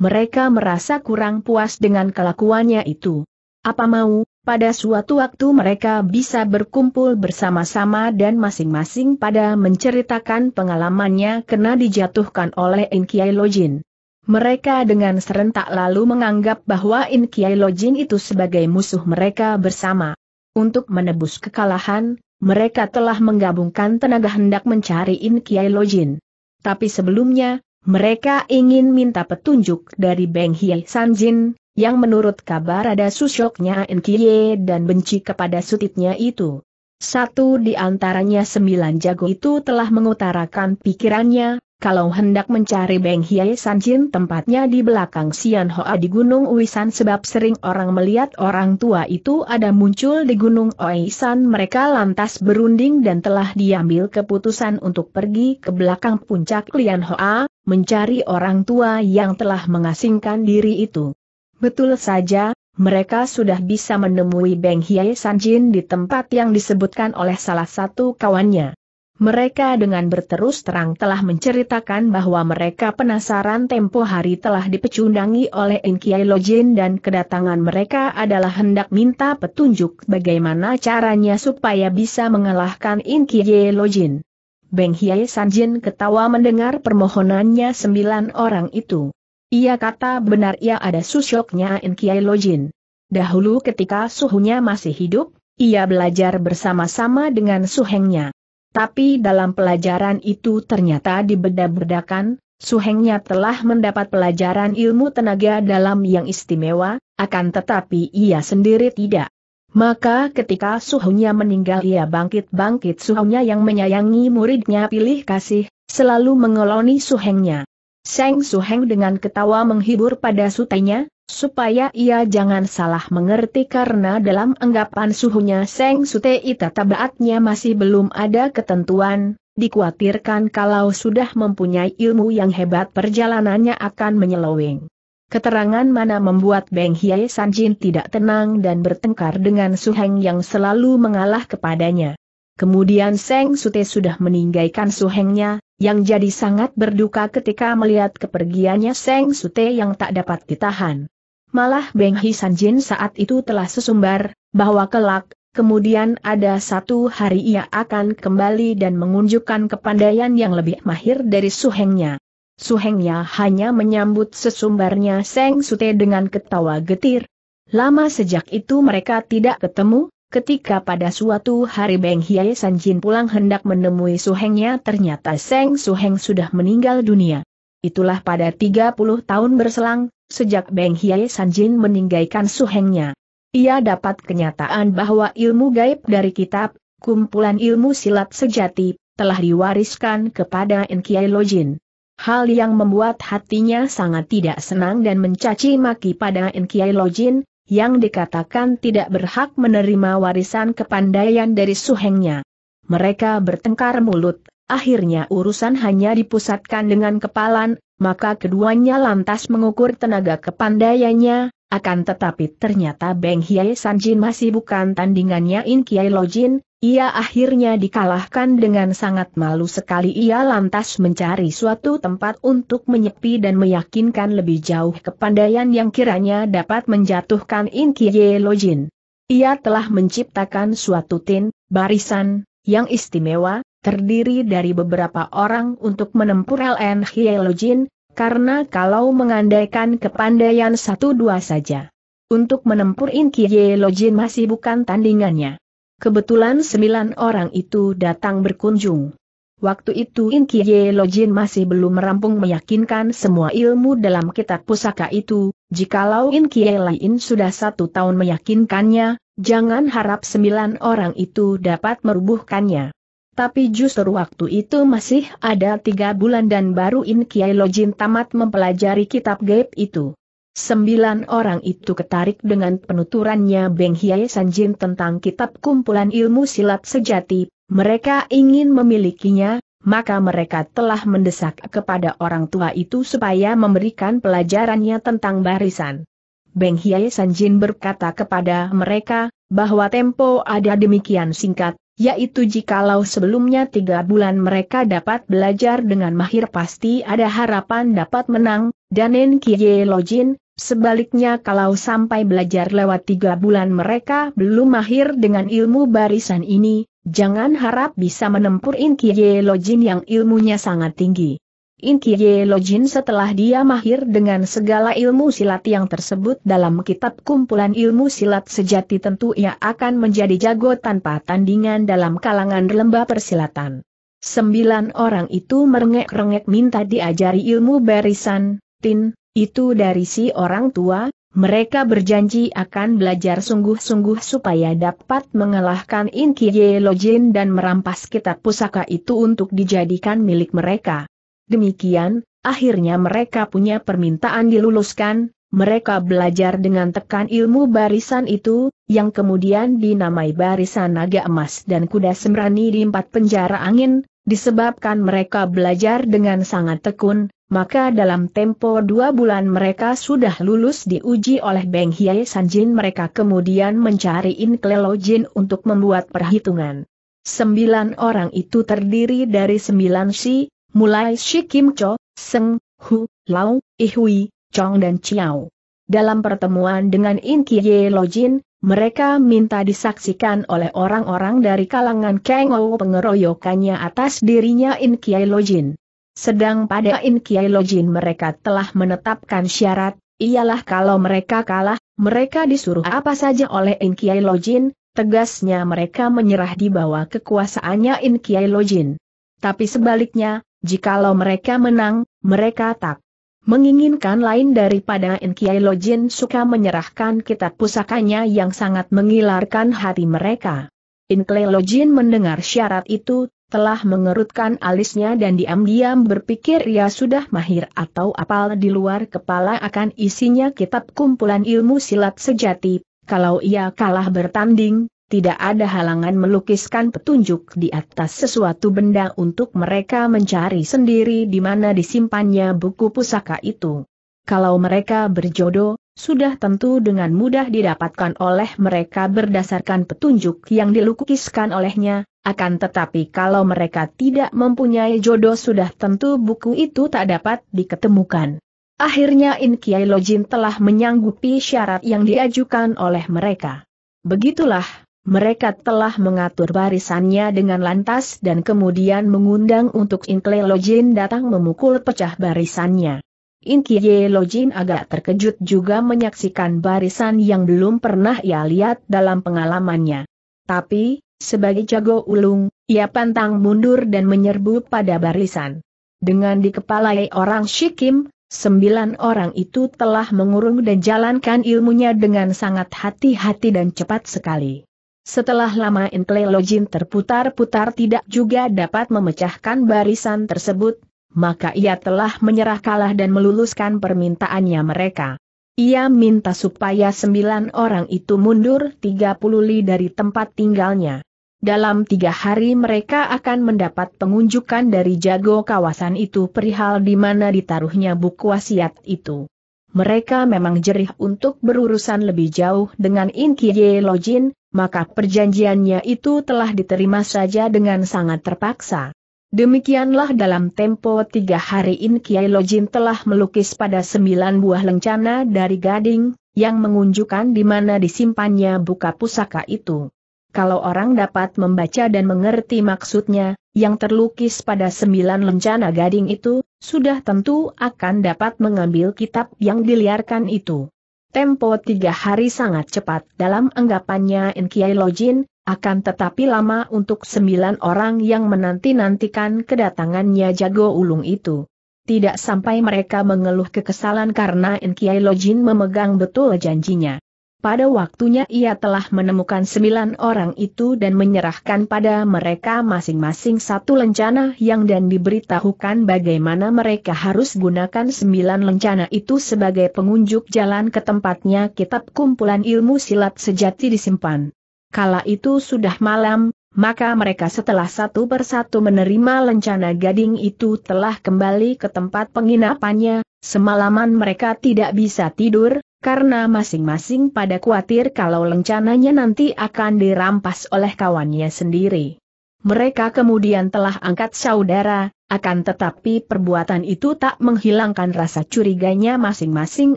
mereka merasa kurang puas dengan kelakuannya itu. Apa mau, pada suatu waktu mereka bisa berkumpul bersama-sama dan masing-masing pada menceritakan pengalamannya kena dijatuhkan oleh Inkiai Lojin. Mereka dengan serentak lalu menganggap bahwa Inkiai Lojin itu sebagai musuh mereka bersama. Untuk menebus kekalahan, mereka telah menggabungkan tenaga hendak mencari Inkiai Lojin. Tapi sebelumnya, mereka ingin minta petunjuk dari Beng Hie Sanjin, yang menurut kabar ada susyoknya Enkiye dan benci kepada sutitnya itu. Satu di antaranya sembilan jago itu telah mengutarakan pikirannya, kalau hendak mencari Beng Hiai Sanjin tempatnya di belakang Sian Hoa di Gunung Uisan sebab sering orang melihat orang tua itu ada muncul di Gunung Oisan. mereka lantas berunding dan telah diambil keputusan untuk pergi ke belakang puncak Lian Hoa, mencari orang tua yang telah mengasingkan diri itu. Betul saja, mereka sudah bisa menemui Beng Hiai Sanjin di tempat yang disebutkan oleh salah satu kawannya. Mereka dengan berterus terang telah menceritakan bahwa mereka penasaran tempo hari telah dipecundangi oleh Inkiai Lojin dan kedatangan mereka adalah hendak minta petunjuk bagaimana caranya supaya bisa mengalahkan Inkiai Lojin. Beng Hiai Sanjin ketawa mendengar permohonannya sembilan orang itu. Ia kata benar ia ada susyoknya Inkiai Lojin. Dahulu ketika suhunya masih hidup, ia belajar bersama-sama dengan suhengnya. Tapi dalam pelajaran itu ternyata dibedah bedakan Suhengnya telah mendapat pelajaran ilmu tenaga dalam yang istimewa, akan tetapi ia sendiri tidak. Maka ketika suhunya meninggal ia bangkit-bangkit suhunya yang menyayangi muridnya pilih kasih, selalu mengeloni suhengnya. Seng suheng dengan ketawa menghibur pada sutenya, supaya ia jangan salah mengerti karena dalam anggapan suhunya Seng Sutei tabaatnya masih belum ada ketentuan, dikhawatirkan kalau sudah mempunyai ilmu yang hebat perjalanannya akan menyeloweng. Keterangan mana membuat Beng Hiai Sanjin tidak tenang dan bertengkar dengan Suheng yang selalu mengalah kepadanya. Kemudian Seng Sute sudah meninggalkan Suhengnya, yang jadi sangat berduka ketika melihat kepergiannya Seng Sute yang tak dapat ditahan. Malah Beng Jin saat itu telah sesumbar, bahwa kelak, kemudian ada satu hari ia akan kembali dan mengunjukkan kepandaian yang lebih mahir dari suhengnya. Suhengnya hanya menyambut sesumbarnya Seng Sute dengan ketawa getir. Lama sejak itu mereka tidak ketemu, Ketika pada suatu hari Beng Hiai Jin pulang hendak menemui suhengnya ternyata Seng Suheng sudah meninggal dunia itulah pada 30 tahun berselang, sejak Beng Hiai Sanjin meninggalkan suhengnya. Ia dapat kenyataan bahwa ilmu gaib dari kitab, kumpulan ilmu silat sejati, telah diwariskan kepada Enkiai Lojin. Hal yang membuat hatinya sangat tidak senang dan mencaci maki pada Enkiai Lojin, yang dikatakan tidak berhak menerima warisan kepandaian dari suhengnya. Mereka bertengkar mulut, Akhirnya urusan hanya dipusatkan dengan kepalan, maka keduanya lantas mengukur tenaga kepandaiannya, akan tetapi ternyata Beng Hiai Sanjin masih bukan tandingannya In Kiai Lojin, ia akhirnya dikalahkan dengan sangat malu sekali ia lantas mencari suatu tempat untuk menyepi dan meyakinkan lebih jauh kepandaian yang kiranya dapat menjatuhkan In Kiai Lojin. Ia telah menciptakan suatu tin, barisan, yang istimewa, terdiri dari beberapa orang untuk menempuh LN Hielojin, karena kalau mengandaikan kepandaian satu dua saja. Untuk menempuh Inki Yelojin masih bukan tandingannya. Kebetulan sembilan orang itu datang berkunjung. Waktu itu Inki Yelojin masih belum merampung meyakinkan semua ilmu dalam kitab pusaka itu, jikalau Inki lain sudah satu tahun meyakinkannya, jangan harap sembilan orang itu dapat merubuhkannya. Tapi justru waktu itu masih ada tiga bulan dan baru In Kiai Lojin tamat mempelajari kitab gaib itu. Sembilan orang itu ketarik dengan penuturannya Beng Hiai Sanjin tentang kitab kumpulan ilmu silat sejati, mereka ingin memilikinya, maka mereka telah mendesak kepada orang tua itu supaya memberikan pelajarannya tentang barisan. Beng Hiai Sanjin berkata kepada mereka, bahwa tempo ada demikian singkat, yaitu jikalau sebelumnya tiga bulan mereka dapat belajar dengan mahir pasti ada harapan dapat menang, dan Kie Lojin, Sebaliknya kalau sampai belajar lewat tiga bulan mereka belum mahir dengan ilmu barisan ini, jangan harap bisa menempurin Kiye Lojin yang ilmunya sangat tinggi. Intie Jin setelah dia mahir dengan segala ilmu silat yang tersebut dalam kitab kumpulan ilmu silat sejati tentu ia akan menjadi jago tanpa tandingan dalam kalangan lembah persilatan. Sembilan orang itu merengek-rengek minta diajari ilmu barisan, tin, itu dari si orang tua, mereka berjanji akan belajar sungguh-sungguh supaya dapat mengalahkan Inkie Jin dan merampas kitab pusaka itu untuk dijadikan milik mereka. Demikian, akhirnya mereka punya permintaan diluluskan, mereka belajar dengan tekan ilmu barisan itu, yang kemudian dinamai barisan naga emas dan kuda semrani di empat penjara angin, disebabkan mereka belajar dengan sangat tekun, maka dalam tempo dua bulan mereka sudah lulus diuji oleh Beng Hiai Sanjin mereka kemudian mencari In Klelo Jin untuk membuat perhitungan. Sembilan orang itu terdiri dari sembilan si, mulai Shi Kim Cho, Seng, Hu, Lau, Ihui, Chong dan Chiao. Dalam pertemuan dengan In Kie Lojin, mereka minta disaksikan oleh orang-orang dari kalangan Kang Ou pengeroyokannya atas dirinya In Kie Lojin. Sedang pada In Kie Lojin mereka telah menetapkan syarat, ialah kalau mereka kalah, mereka disuruh apa saja oleh In Kie Lojin, tegasnya mereka menyerah di bawah kekuasaannya In Kie Lojin. Tapi sebaliknya, Jikalau mereka menang, mereka tak menginginkan lain daripada Enkiai Lojin suka menyerahkan kitab pusakanya yang sangat mengilarkan hati mereka. Enkiai Lojin mendengar syarat itu, telah mengerutkan alisnya dan diam-diam berpikir ia sudah mahir atau apal di luar kepala akan isinya kitab kumpulan ilmu silat sejati, kalau ia kalah bertanding, tidak ada halangan melukiskan petunjuk di atas sesuatu benda untuk mereka mencari sendiri di mana disimpannya buku pusaka itu. Kalau mereka berjodoh, sudah tentu dengan mudah didapatkan oleh mereka berdasarkan petunjuk yang dilukiskan olehnya, akan tetapi kalau mereka tidak mempunyai jodoh sudah tentu buku itu tak dapat diketemukan. Akhirnya In Kiai Lojin telah menyanggupi syarat yang diajukan oleh mereka. Begitulah, mereka telah mengatur barisannya dengan lantas dan kemudian mengundang untuk Inkle Lojin datang memukul pecah barisannya. Inkye Lojin agak terkejut juga menyaksikan barisan yang belum pernah ia lihat dalam pengalamannya. Tapi, sebagai jago ulung, ia pantang mundur dan menyerbu pada barisan. Dengan dikepalai orang Shikim, sembilan orang itu telah mengurung dan jalankan ilmunya dengan sangat hati-hati dan cepat sekali. Setelah lama Intelojin terputar-putar tidak juga dapat memecahkan barisan tersebut, maka ia telah menyerah kalah dan meluluskan permintaannya mereka. Ia minta supaya sembilan orang itu mundur tiga puluh li dari tempat tinggalnya. Dalam tiga hari mereka akan mendapat pengunjukan dari jago kawasan itu perihal di mana ditaruhnya buku wasiat itu mereka memang jerih untuk berurusan lebih jauh dengan Inki Ye Lojin, maka perjanjiannya itu telah diterima saja dengan sangat terpaksa. Demikianlah dalam tempo tiga hari Inki Ye Lojin telah melukis pada sembilan buah lencana dari gading, yang mengunjukkan di mana disimpannya buka pusaka itu kalau orang dapat membaca dan mengerti maksudnya, yang terlukis pada sembilan lencana gading itu, sudah tentu akan dapat mengambil kitab yang diliarkan itu. Tempo tiga hari sangat cepat dalam anggapannya Inkiai Lojin, akan tetapi lama untuk sembilan orang yang menanti-nantikan kedatangannya jago ulung itu. Tidak sampai mereka mengeluh kekesalan karena Inkiai Lojin memegang betul janjinya. Pada waktunya ia telah menemukan sembilan orang itu dan menyerahkan pada mereka masing-masing satu lencana yang dan diberitahukan bagaimana mereka harus gunakan sembilan lencana itu sebagai pengunjuk jalan ke tempatnya kitab kumpulan ilmu silat sejati disimpan. Kala itu sudah malam, maka mereka setelah satu persatu menerima lencana gading itu telah kembali ke tempat penginapannya, semalaman mereka tidak bisa tidur, karena masing-masing pada khawatir kalau lencananya nanti akan dirampas oleh kawannya sendiri. Mereka kemudian telah angkat saudara, akan tetapi perbuatan itu tak menghilangkan rasa curiganya masing-masing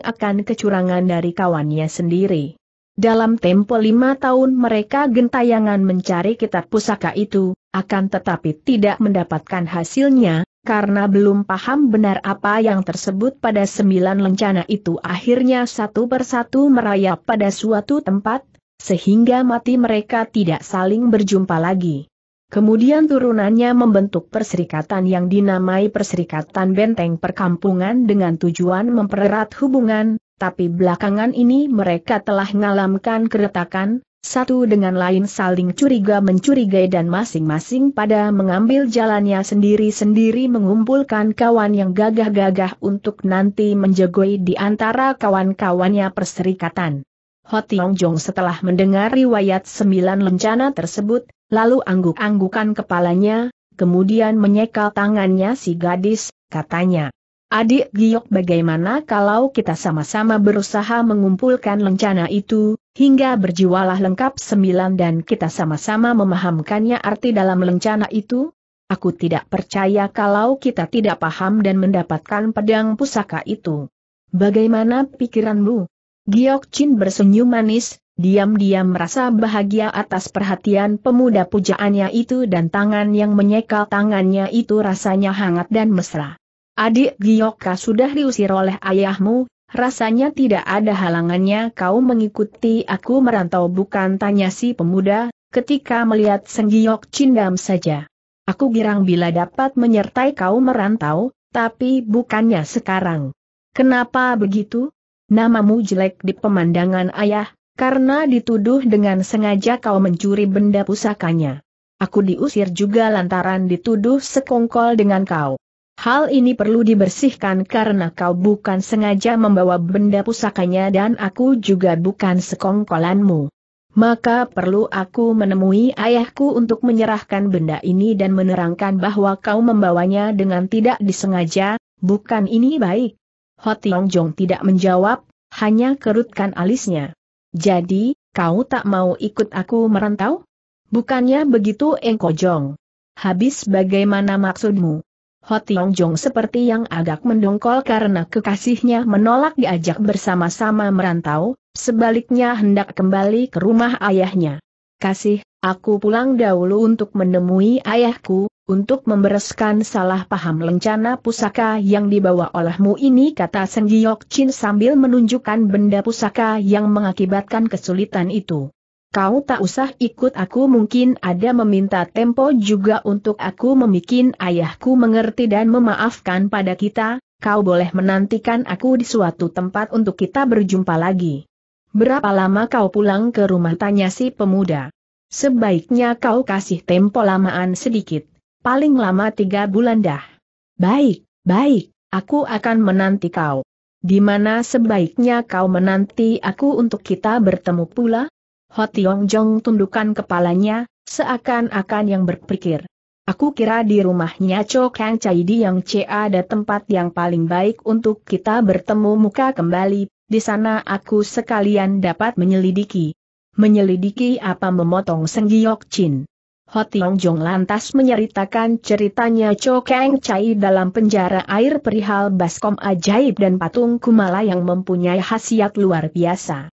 akan kecurangan dari kawannya sendiri. Dalam tempo lima tahun mereka gentayangan mencari kitab pusaka itu, akan tetapi tidak mendapatkan hasilnya, karena belum paham benar apa yang tersebut pada sembilan lencana itu akhirnya satu persatu merayap pada suatu tempat, sehingga mati mereka tidak saling berjumpa lagi. Kemudian turunannya membentuk perserikatan yang dinamai Perserikatan Benteng Perkampungan dengan tujuan mempererat hubungan, tapi belakangan ini mereka telah mengalami keretakan, satu dengan lain saling curiga mencurigai dan masing-masing pada mengambil jalannya sendiri-sendiri mengumpulkan kawan yang gagah-gagah untuk nanti menjegoi di antara kawan-kawannya perserikatan. Hotiong Jong setelah mendengar riwayat sembilan lencana tersebut, lalu angguk-anggukan kepalanya, kemudian menyekal tangannya si gadis, katanya. Adik Giok bagaimana kalau kita sama-sama berusaha mengumpulkan lencana itu, hingga berjiwalah lengkap sembilan dan kita sama-sama memahamkannya arti dalam lencana itu? Aku tidak percaya kalau kita tidak paham dan mendapatkan pedang pusaka itu. Bagaimana pikiranmu? Giok Chin bersenyum manis, diam-diam merasa bahagia atas perhatian pemuda pujaannya itu dan tangan yang menyekal tangannya itu rasanya hangat dan mesra. Adik Gioka sudah diusir oleh ayahmu, Rasanya tidak ada halangannya kau mengikuti aku merantau bukan tanya si pemuda, ketika melihat Senggiok Cindam saja. Aku girang bila dapat menyertai kau merantau, tapi bukannya sekarang. Kenapa begitu? Namamu jelek di pemandangan ayah, karena dituduh dengan sengaja kau mencuri benda pusakanya. Aku diusir juga lantaran dituduh sekongkol dengan kau. Hal ini perlu dibersihkan karena kau bukan sengaja membawa benda pusakanya dan aku juga bukan sekongkolanmu. Maka perlu aku menemui ayahku untuk menyerahkan benda ini dan menerangkan bahwa kau membawanya dengan tidak disengaja, bukan ini baik. Hotiong Jong tidak menjawab, hanya kerutkan alisnya. Jadi, kau tak mau ikut aku merantau? Bukannya begitu Engko Jong. Habis bagaimana maksudmu? Ho Tiong Jong seperti yang agak mendongkol karena kekasihnya menolak diajak bersama-sama merantau, sebaliknya hendak kembali ke rumah ayahnya. Kasih, aku pulang dahulu untuk menemui ayahku, untuk membereskan salah paham lencana pusaka yang dibawa olehmu ini kata Sang Giok Chin sambil menunjukkan benda pusaka yang mengakibatkan kesulitan itu. Kau tak usah ikut aku mungkin ada meminta tempo juga untuk aku memikin ayahku mengerti dan memaafkan pada kita, kau boleh menantikan aku di suatu tempat untuk kita berjumpa lagi. Berapa lama kau pulang ke rumah tanya si pemuda. Sebaiknya kau kasih tempo lamaan sedikit, paling lama tiga bulan dah. Baik, baik, aku akan menanti kau. Di mana sebaiknya kau menanti aku untuk kita bertemu pula? Ho Tiong Jong tundukkan kepalanya, seakan-akan yang berpikir. Aku kira di rumahnya Cho Kang Chai di yang C ada tempat yang paling baik untuk kita bertemu muka kembali, di sana aku sekalian dapat menyelidiki. Menyelidiki apa memotong Senggiyok Chin. Ho Tiong Jong lantas menceritakan ceritanya Cho Kang Chai dalam penjara air perihal baskom ajaib dan patung kumala yang mempunyai khasiat luar biasa.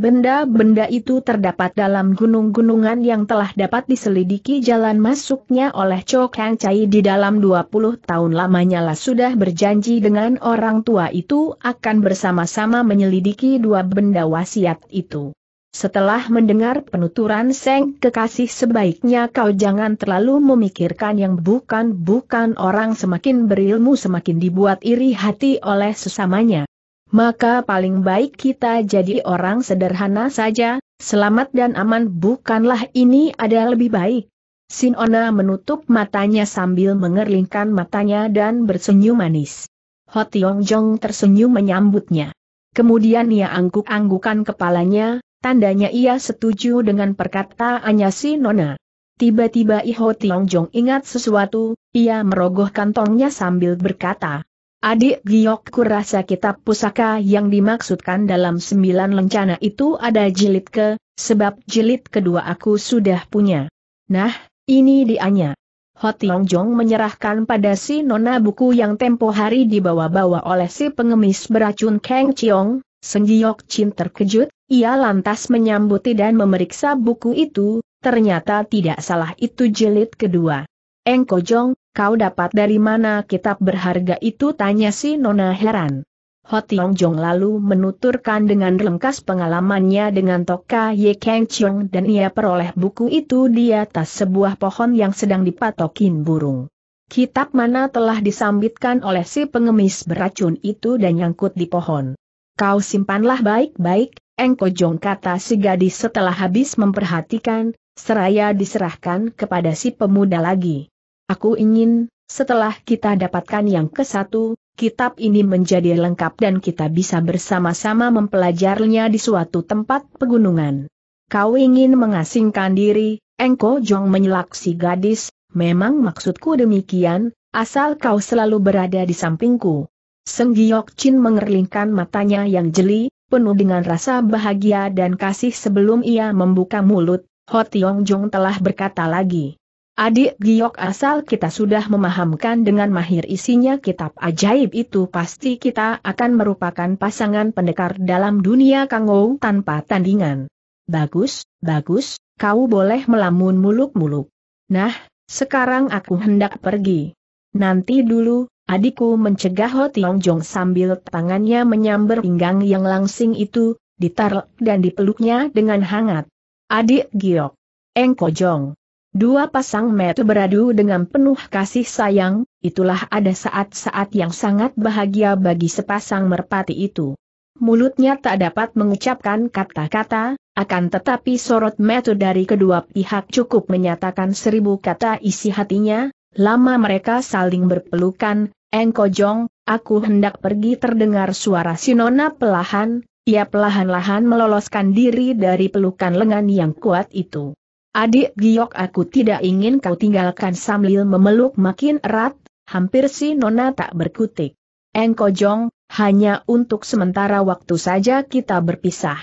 Benda-benda itu terdapat dalam gunung-gunungan yang telah dapat diselidiki jalan masuknya oleh Chok Hang Chai di dalam 20 tahun lamanya lah sudah berjanji dengan orang tua itu akan bersama-sama menyelidiki dua benda wasiat itu. Setelah mendengar penuturan Seng kekasih sebaiknya kau jangan terlalu memikirkan yang bukan-bukan orang semakin berilmu semakin dibuat iri hati oleh sesamanya maka paling baik kita jadi orang sederhana saja, selamat dan aman bukanlah ini ada lebih baik. Sinona menutup matanya sambil mengerlingkan matanya dan bersenyum manis. Ho Tiong Jong tersenyum menyambutnya. Kemudian ia angguk-anggukan kepalanya, tandanya ia setuju dengan perkataannya Sinona. Tiba-tiba Iho Tiong Jong ingat sesuatu, ia merogoh kantongnya sambil berkata, Adik Giok kurasa kitab pusaka yang dimaksudkan dalam sembilan lencana itu ada jilid ke, sebab jilid kedua aku sudah punya. Nah, ini dianya. Hotiong Jong menyerahkan pada si nona buku yang tempo hari dibawa-bawa oleh si pengemis beracun Kang Chiong, Senggiok Chin terkejut, ia lantas menyambuti dan memeriksa buku itu, ternyata tidak salah itu jilid kedua. Engko Jong, Kau dapat dari mana kitab berharga itu tanya si Nona heran. Ho Jong lalu menuturkan dengan lengkas pengalamannya dengan Toka Ye Kang Chong dan ia peroleh buku itu di atas sebuah pohon yang sedang dipatokin burung. Kitab mana telah disambitkan oleh si pengemis beracun itu dan nyangkut di pohon. Kau simpanlah baik-baik, Engko Jong kata si gadis setelah habis memperhatikan, seraya diserahkan kepada si pemuda lagi. Aku ingin, setelah kita dapatkan yang ke satu, kitab ini menjadi lengkap dan kita bisa bersama-sama mempelajarinya di suatu tempat pegunungan. Kau ingin mengasingkan diri, Engko Jong menyelak si gadis, memang maksudku demikian, asal kau selalu berada di sampingku. Seng Giok Chin mengerlingkan matanya yang jeli, penuh dengan rasa bahagia dan kasih sebelum ia membuka mulut, Ho Tiong Jong telah berkata lagi. Adik giok asal kita sudah memahamkan dengan mahir isinya kitab ajaib itu pasti kita akan merupakan pasangan pendekar dalam dunia kangou tanpa tandingan. Bagus, bagus, kau boleh melamun muluk-muluk. Nah, sekarang aku hendak pergi. Nanti dulu, adikku mencegah Ho Tiong Jong sambil tangannya menyambar pinggang yang langsing itu, ditarik dan dipeluknya dengan hangat. Adik giok. Engko Jong. Dua pasang mata beradu dengan penuh kasih sayang, itulah ada saat-saat yang sangat bahagia bagi sepasang merpati itu. Mulutnya tak dapat mengucapkan kata-kata, akan tetapi sorot metu dari kedua pihak cukup menyatakan seribu kata isi hatinya, lama mereka saling berpelukan, Engko Jong, aku hendak pergi terdengar suara Sinona pelahan, ia pelahan-lahan meloloskan diri dari pelukan lengan yang kuat itu. Adik giok aku tidak ingin kau tinggalkan sambil memeluk makin erat, hampir si Nona tak berkutik. Engkojong, hanya untuk sementara waktu saja kita berpisah.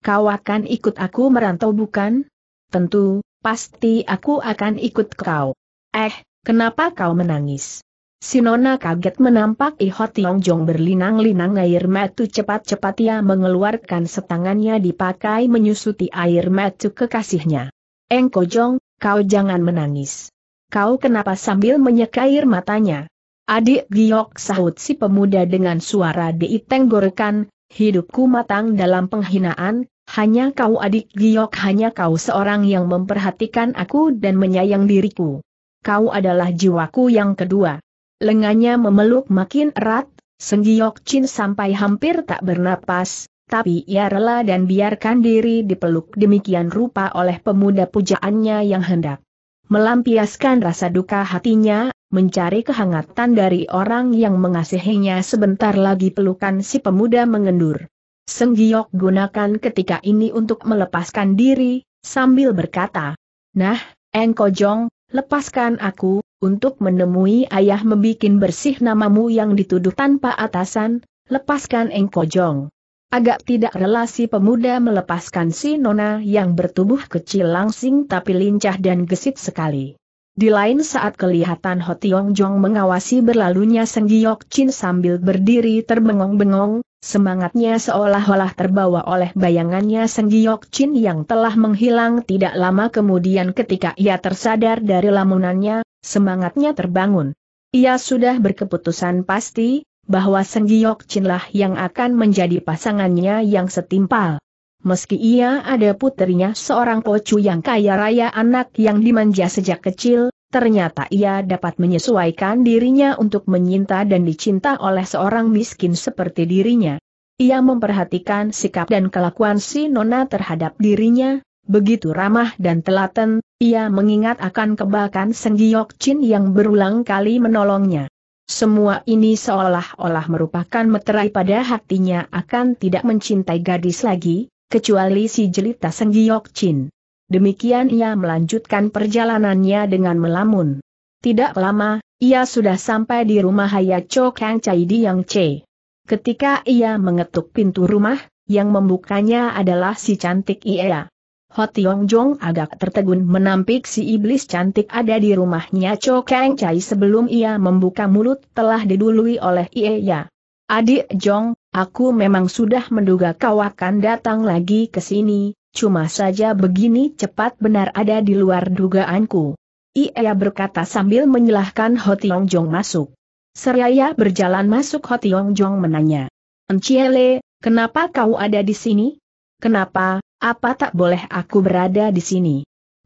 Kau akan ikut aku merantau bukan? Tentu, pasti aku akan ikut kau. Eh, kenapa kau menangis? Si nona kaget menampak Iho Jong berlinang-linang air matu cepat-cepat ia mengeluarkan setangannya dipakai menyusuti air matu kekasihnya. Engko Jong, kau jangan menangis. Kau kenapa sambil menyekair matanya? Adik giok sahut si pemuda dengan suara gorekan, hidupku matang dalam penghinaan, hanya kau adik giok hanya kau seorang yang memperhatikan aku dan menyayang diriku. Kau adalah jiwaku yang kedua. Lengannya memeluk makin erat, Senggiok Chin sampai hampir tak bernapas, tapi ia rela dan biarkan diri dipeluk demikian rupa oleh pemuda pujaannya yang hendak melampiaskan rasa duka hatinya, mencari kehangatan dari orang yang mengasihinya sebentar lagi pelukan si pemuda mengendur. Senggiok gunakan ketika ini untuk melepaskan diri, sambil berkata, Nah, Engkojong, lepaskan aku, untuk menemui ayah membikin bersih namamu yang dituduh tanpa atasan, lepaskan Engkojong. Agak tidak rela si pemuda melepaskan si nona yang bertubuh kecil langsing tapi lincah dan gesit sekali. Di lain saat kelihatan Ho Tiong Jong mengawasi berlalunya Seng Giok Chin sambil berdiri terbengong-bengong, semangatnya seolah-olah terbawa oleh bayangannya Seng Giok Chin yang telah menghilang tidak lama kemudian ketika ia tersadar dari lamunannya, semangatnya terbangun. Ia sudah berkeputusan pasti, bahwa Senggiyok Chinlah yang akan menjadi pasangannya yang setimpal. Meski ia ada putrinya seorang pocu yang kaya raya anak yang dimanja sejak kecil, ternyata ia dapat menyesuaikan dirinya untuk menyinta dan dicinta oleh seorang miskin seperti dirinya. Ia memperhatikan sikap dan kelakuan si Nona terhadap dirinya, begitu ramah dan telaten, ia mengingat akan kebakan Senggiyok Chin yang berulang kali menolongnya. Semua ini seolah-olah merupakan meterai pada hatinya akan tidak mencintai gadis lagi, kecuali si jelita Senggiok Chin. Demikian ia melanjutkan perjalanannya dengan melamun. Tidak lama, ia sudah sampai di rumah Hayacho Kang Chai di Yang Che. Ketika ia mengetuk pintu rumah, yang membukanya adalah si cantik Iea. Ho Tiong Jong agak tertegun menampik si iblis cantik ada di rumahnya Cho Kang Chai sebelum ia membuka mulut telah didului oleh Ie Ya. Adik Jong, aku memang sudah menduga kau akan datang lagi ke sini, cuma saja begini cepat benar ada di luar dugaanku. Ia ya berkata sambil menyilahkan Ho Tiong Jong masuk. Seraya berjalan masuk Ho Tiong Jong menanya. Enciele, kenapa kau ada di sini? Kenapa, apa tak boleh aku berada di sini?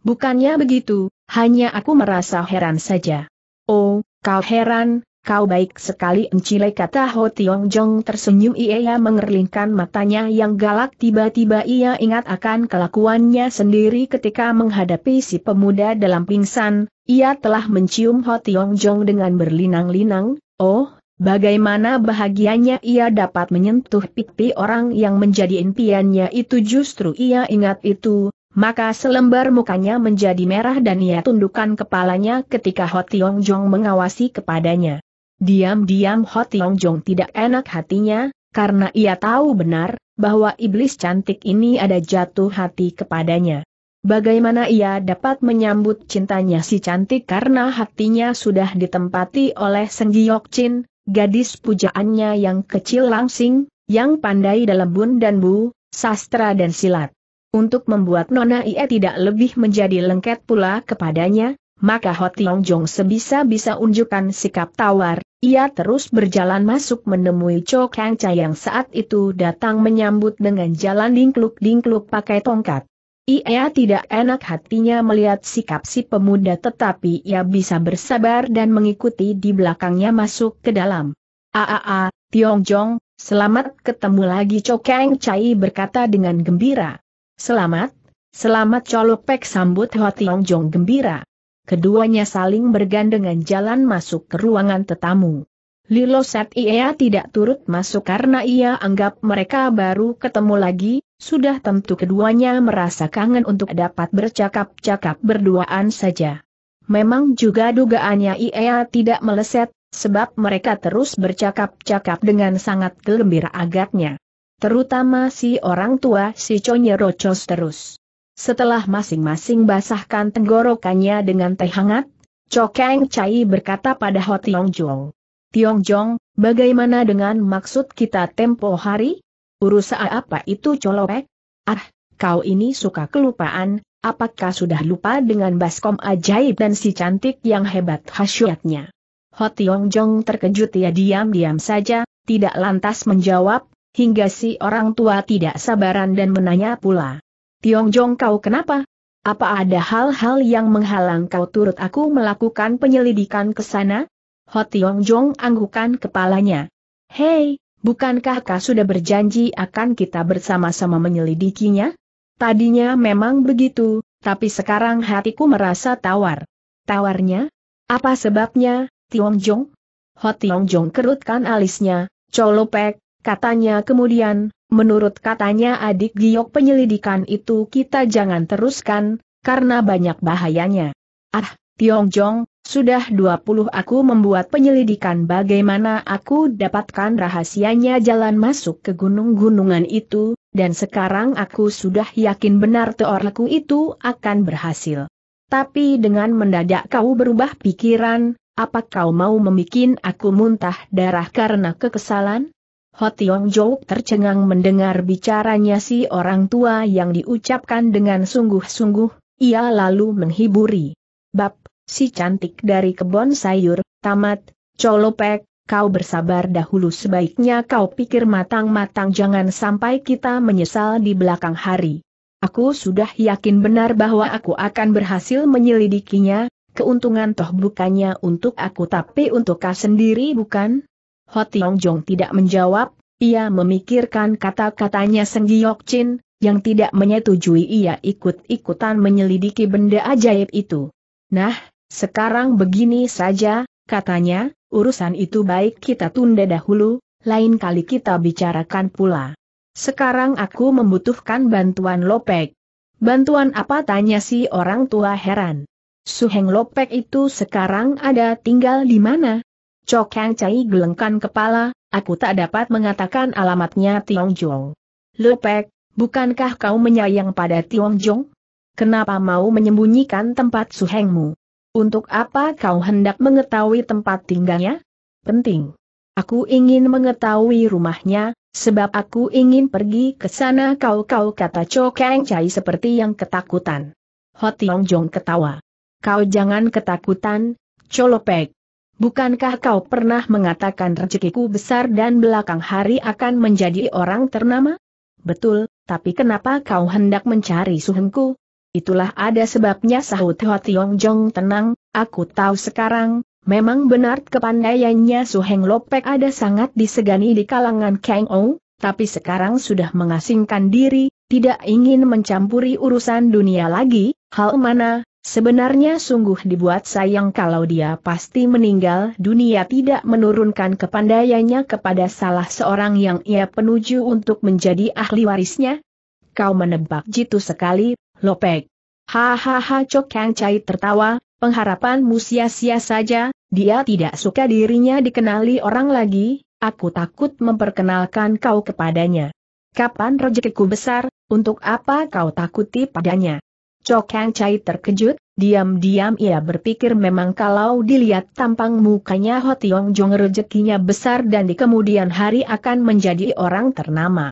Bukannya begitu, hanya aku merasa heran saja. Oh, kau heran, kau baik sekali encile kata Ho Tiong Jong tersenyum ia mengerlingkan matanya yang galak tiba-tiba ia ingat akan kelakuannya sendiri ketika menghadapi si pemuda dalam pingsan, ia telah mencium Ho Tiong Jong dengan berlinang-linang, oh, Bagaimana bahagianya ia dapat menyentuh pipi orang yang menjadi impiannya itu justru ia ingat itu, maka selembar mukanya menjadi merah dan ia tundukkan kepalanya ketika Ho Tiong Jong mengawasi kepadanya. Diam-diam Ho Tiong Jong tidak enak hatinya, karena ia tahu benar, bahwa iblis cantik ini ada jatuh hati kepadanya. Bagaimana ia dapat menyambut cintanya si cantik karena hatinya sudah ditempati oleh Senggiok Chin, gadis pujaannya yang kecil langsing, yang pandai dalam bun dan bu, sastra dan silat. Untuk membuat Nona Ie tidak lebih menjadi lengket pula kepadanya, maka Ho Tiong Jong sebisa-bisa unjukkan sikap tawar, ia terus berjalan masuk menemui Cho Kang Cha yang saat itu datang menyambut dengan jalan dingkluk-dingkluk pakai tongkat. Ia tidak enak hatinya melihat sikap si pemuda tetapi ia bisa bersabar dan mengikuti di belakangnya masuk ke dalam. Aaa, Tiong Jong, selamat ketemu lagi Cokeng Chai berkata dengan gembira. Selamat, selamat Colopek sambut Tiong Jong gembira. Keduanya saling bergandengan jalan masuk ke ruangan tetamu. Lilo Set Ia tidak turut masuk karena ia anggap mereka baru ketemu lagi, sudah tentu keduanya merasa kangen untuk dapat bercakap-cakap berduaan saja. Memang juga dugaannya Ia tidak meleset, sebab mereka terus bercakap-cakap dengan sangat gembira agaknya. Terutama si orang tua si rocos terus. Setelah masing-masing basahkan tenggorokannya dengan teh hangat, Cokeng Cai berkata pada Hotiong Jong. Tiong Jong, bagaimana dengan maksud kita tempo hari? Urus apa itu colopek? Ah, kau ini suka kelupaan, apakah sudah lupa dengan baskom ajaib dan si cantik yang hebat hasyatnya? Ho Jong terkejut ya diam-diam saja, tidak lantas menjawab, hingga si orang tua tidak sabaran dan menanya pula. Tiong Jong, kau kenapa? Apa ada hal-hal yang menghalang kau turut aku melakukan penyelidikan ke sana? Ho Tiong Jong anggukan kepalanya. Hei, bukankah kau sudah berjanji akan kita bersama-sama menyelidikinya? Tadinya memang begitu, tapi sekarang hatiku merasa tawar. Tawarnya? Apa sebabnya, Tiong Jong? Ho Tiong Jong kerutkan alisnya, colopek, katanya kemudian, menurut katanya adik giok penyelidikan itu kita jangan teruskan, karena banyak bahayanya. Ah, Tiong Jong, sudah 20 aku membuat penyelidikan bagaimana aku dapatkan rahasianya jalan masuk ke gunung-gunungan itu, dan sekarang aku sudah yakin benar teorku itu akan berhasil. Tapi dengan mendadak kau berubah pikiran, apa kau mau memikin aku muntah darah karena kekesalan? Hotiong Jouk tercengang mendengar bicaranya si orang tua yang diucapkan dengan sungguh-sungguh, ia lalu menghiburi. Bab si cantik dari kebon sayur, tamat, colopek, kau bersabar dahulu sebaiknya kau pikir matang-matang jangan sampai kita menyesal di belakang hari. Aku sudah yakin benar bahwa aku akan berhasil menyelidikinya, keuntungan toh bukannya untuk aku tapi untuk kau sendiri bukan? Hotiong Jong tidak menjawab, ia memikirkan kata-katanya Seng Giok Chin, yang tidak menyetujui ia ikut-ikutan menyelidiki benda ajaib itu. Nah, sekarang begini saja, katanya, urusan itu baik kita tunda dahulu, lain kali kita bicarakan pula. Sekarang aku membutuhkan bantuan Lopek. Bantuan apa tanya si orang tua heran. Suheng Lopek itu sekarang ada tinggal di mana? Cok Kang Cai gelengkan kepala, aku tak dapat mengatakan alamatnya Tiongjong. Lopek, bukankah kau menyayang pada Tiongjong? Kenapa mau menyembunyikan tempat suhengmu? Untuk apa kau hendak mengetahui tempat tinggalnya? Penting. Aku ingin mengetahui rumahnya, sebab aku ingin pergi ke sana kau-kau kata Cho Kang Chai seperti yang ketakutan. Ho Tiong Jong ketawa. Kau jangan ketakutan, Cholopek. Bukankah kau pernah mengatakan rezekiku besar dan belakang hari akan menjadi orang ternama? Betul, tapi kenapa kau hendak mencari suhengku? Itulah ada sebabnya sahut Hua Tiong Jong tenang, aku tahu sekarang, memang benar kepandaiannya Su Heng Lopek ada sangat disegani di kalangan Kang Ou, tapi sekarang sudah mengasingkan diri, tidak ingin mencampuri urusan dunia lagi, hal mana, sebenarnya sungguh dibuat sayang kalau dia pasti meninggal dunia tidak menurunkan kepandaiannya kepada salah seorang yang ia penuju untuk menjadi ahli warisnya? Kau menebak jitu sekali, Lopek. Hahaha Cok Kang Chai tertawa, Pengharapan sia-sia saja, dia tidak suka dirinya dikenali orang lagi, aku takut memperkenalkan kau kepadanya. Kapan rejekiku besar, untuk apa kau takuti padanya? Cok Kang Chai terkejut, diam-diam ia berpikir memang kalau dilihat tampang mukanya Hotiong Jong rejekinya besar dan di kemudian hari akan menjadi orang ternama.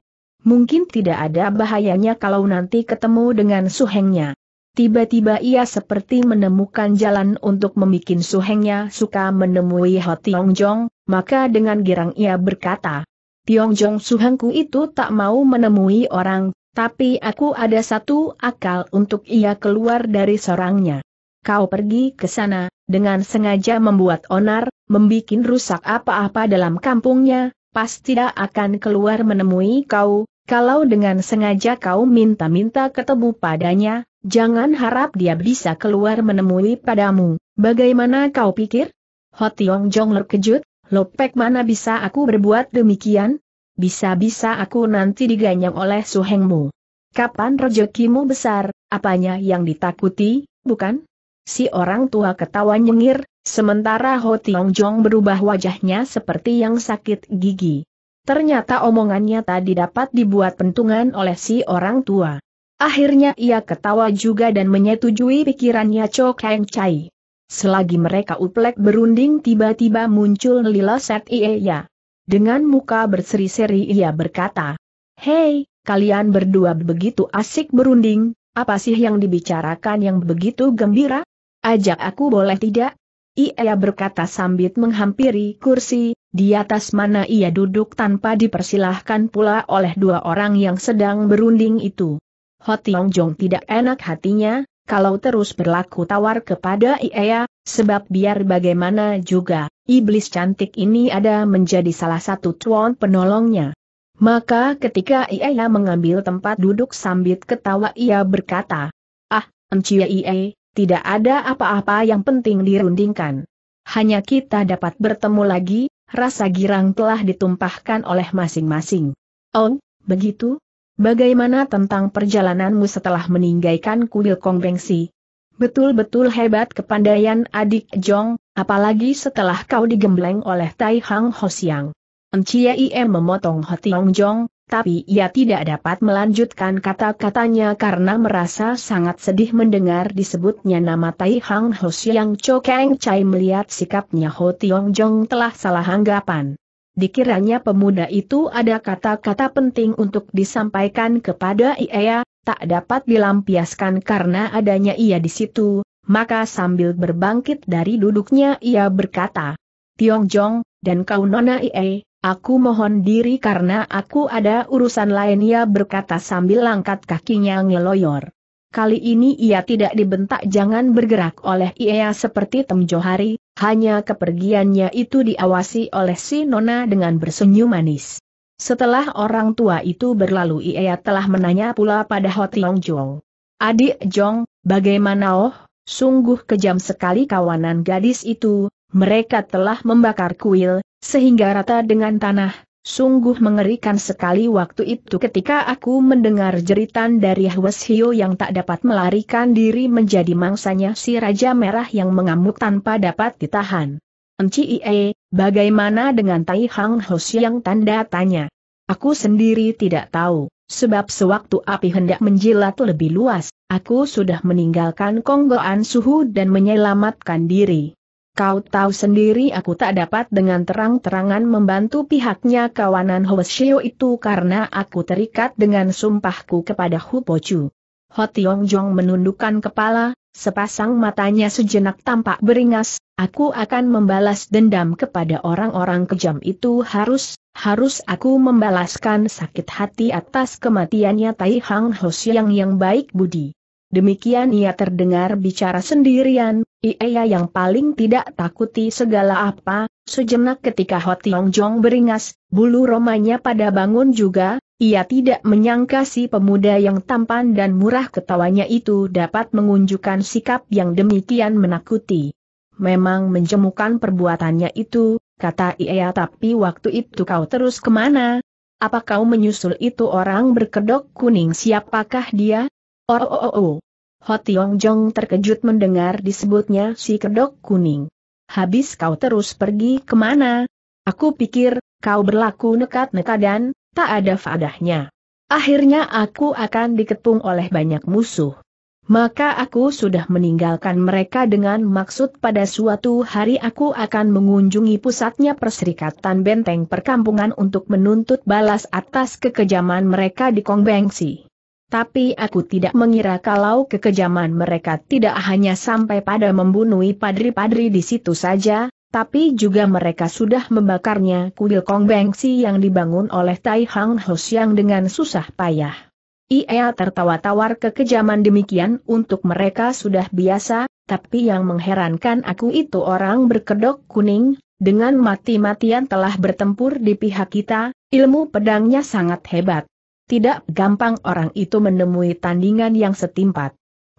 Mungkin tidak ada bahayanya kalau nanti ketemu dengan suhengnya. Tiba-tiba ia seperti menemukan jalan untuk membuat suhengnya suka menemui Ho Jong, maka dengan girang ia berkata, Tiong Jong suhengku itu tak mau menemui orang, tapi aku ada satu akal untuk ia keluar dari sorangnya. Kau pergi ke sana, dengan sengaja membuat onar, membuat rusak apa-apa dalam kampungnya, Pasti tidak akan keluar menemui kau, kalau dengan sengaja kau minta-minta ketemu padanya, jangan harap dia bisa keluar menemui padamu, bagaimana kau pikir? Hotiong Jong terkejut, lopek mana bisa aku berbuat demikian? Bisa-bisa aku nanti diganyang oleh suhengmu. Kapan rejekimu besar, apanya yang ditakuti, bukan? Si orang tua ketawa nyengir, Sementara Ho Tiong Jong berubah wajahnya seperti yang sakit gigi. Ternyata omongannya tadi dapat dibuat pentungan oleh si orang tua. Akhirnya ia ketawa juga dan menyetujui pikirannya Cho Kang Chai. Selagi mereka uplek berunding tiba-tiba muncul Lila Set Iya. Dengan muka berseri-seri ia berkata, Hei, kalian berdua begitu asik berunding, apa sih yang dibicarakan yang begitu gembira? Ajak aku boleh tidak? Ia berkata sambil menghampiri kursi, di atas mana ia duduk tanpa dipersilahkan pula oleh dua orang yang sedang berunding itu. Hotiong Jong tidak enak hatinya, kalau terus berlaku tawar kepada Ia, sebab biar bagaimana juga, iblis cantik ini ada menjadi salah satu cuan penolongnya. Maka ketika Ia mengambil tempat duduk sambil ketawa ia berkata, Ah, Encia Ia, tidak ada apa-apa yang penting dirundingkan. Hanya kita dapat bertemu lagi, rasa girang telah ditumpahkan oleh masing-masing. Oh, begitu? Bagaimana tentang perjalananmu setelah meninggalkan kuil Kongbengsi? Betul-betul hebat kepandaian adik Jong, apalagi setelah kau digembleng oleh Tai Hang Hosiang. Enciai memotong hati Ong Jong, tapi ia tidak dapat melanjutkan kata-katanya karena merasa sangat sedih mendengar disebutnya nama Tai Hang Ho Siang Cho Kang Chai melihat sikapnya Ho Tiong Jong telah salah anggapan. Dikiranya pemuda itu ada kata-kata penting untuk disampaikan kepada ia, tak dapat dilampiaskan karena adanya ia di situ, maka sambil berbangkit dari duduknya ia berkata, Tiong Jong, dan kau nona ie, Aku mohon diri karena aku ada urusan lain ia berkata sambil langkat kakinya ngeloyor. Kali ini ia tidak dibentak jangan bergerak oleh ia seperti Tem Johari, hanya kepergiannya itu diawasi oleh si Nona dengan bersenyum manis. Setelah orang tua itu berlalu ia telah menanya pula pada Ho Tiong Jong. Adik Jong, bagaimana oh? Sungguh kejam sekali kawanan gadis itu, mereka telah membakar kuil, sehingga rata dengan tanah, sungguh mengerikan sekali waktu itu ketika aku mendengar jeritan dari Hwes Hio yang tak dapat melarikan diri menjadi mangsanya si Raja Merah yang mengamuk tanpa dapat ditahan. Enci Ie, bagaimana dengan Tai Hang Hos yang tanda tanya? Aku sendiri tidak tahu, sebab sewaktu api hendak menjilat lebih luas, aku sudah meninggalkan Konggoan Suhu dan menyelamatkan diri. Kau tahu sendiri aku tak dapat dengan terang-terangan membantu pihaknya kawanan Hoesio itu karena aku terikat dengan sumpahku kepada Hu Ho Tiong Jong menundukkan kepala, sepasang matanya sejenak tampak beringas, aku akan membalas dendam kepada orang-orang kejam itu harus, harus aku membalaskan sakit hati atas kematiannya Tai Hang Hosiang yang baik budi. Demikian ia terdengar bicara sendirian, ia yang paling tidak takuti segala apa, sejenak ketika Ho Jong beringas, bulu romanya pada bangun juga, ia tidak menyangka si pemuda yang tampan dan murah ketawanya itu dapat mengunjukkan sikap yang demikian menakuti. Memang menjemukan perbuatannya itu, kata ia tapi waktu itu kau terus kemana? Apa kau menyusul itu orang berkedok kuning siapakah dia? Oh oh oh oh. Ho Tiong Jong terkejut mendengar disebutnya si kedok kuning. Habis kau terus pergi kemana? Aku pikir, kau berlaku nekat-nekat dan, tak ada fadahnya. Akhirnya aku akan diketung oleh banyak musuh. Maka aku sudah meninggalkan mereka dengan maksud pada suatu hari aku akan mengunjungi pusatnya perserikatan benteng perkampungan untuk menuntut balas atas kekejaman mereka di Kongbengsi. Tapi aku tidak mengira kalau kekejaman mereka tidak hanya sampai pada membunuh padri-padri di situ saja, tapi juga mereka sudah membakarnya kuil Kong Kongbengsi yang dibangun oleh Tai Hang yang dengan susah payah. Ia tertawa-tawar kekejaman demikian untuk mereka sudah biasa, tapi yang mengherankan aku itu orang berkedok kuning, dengan mati-matian telah bertempur di pihak kita, ilmu pedangnya sangat hebat. Tidak gampang orang itu menemui tandingan yang setimpat.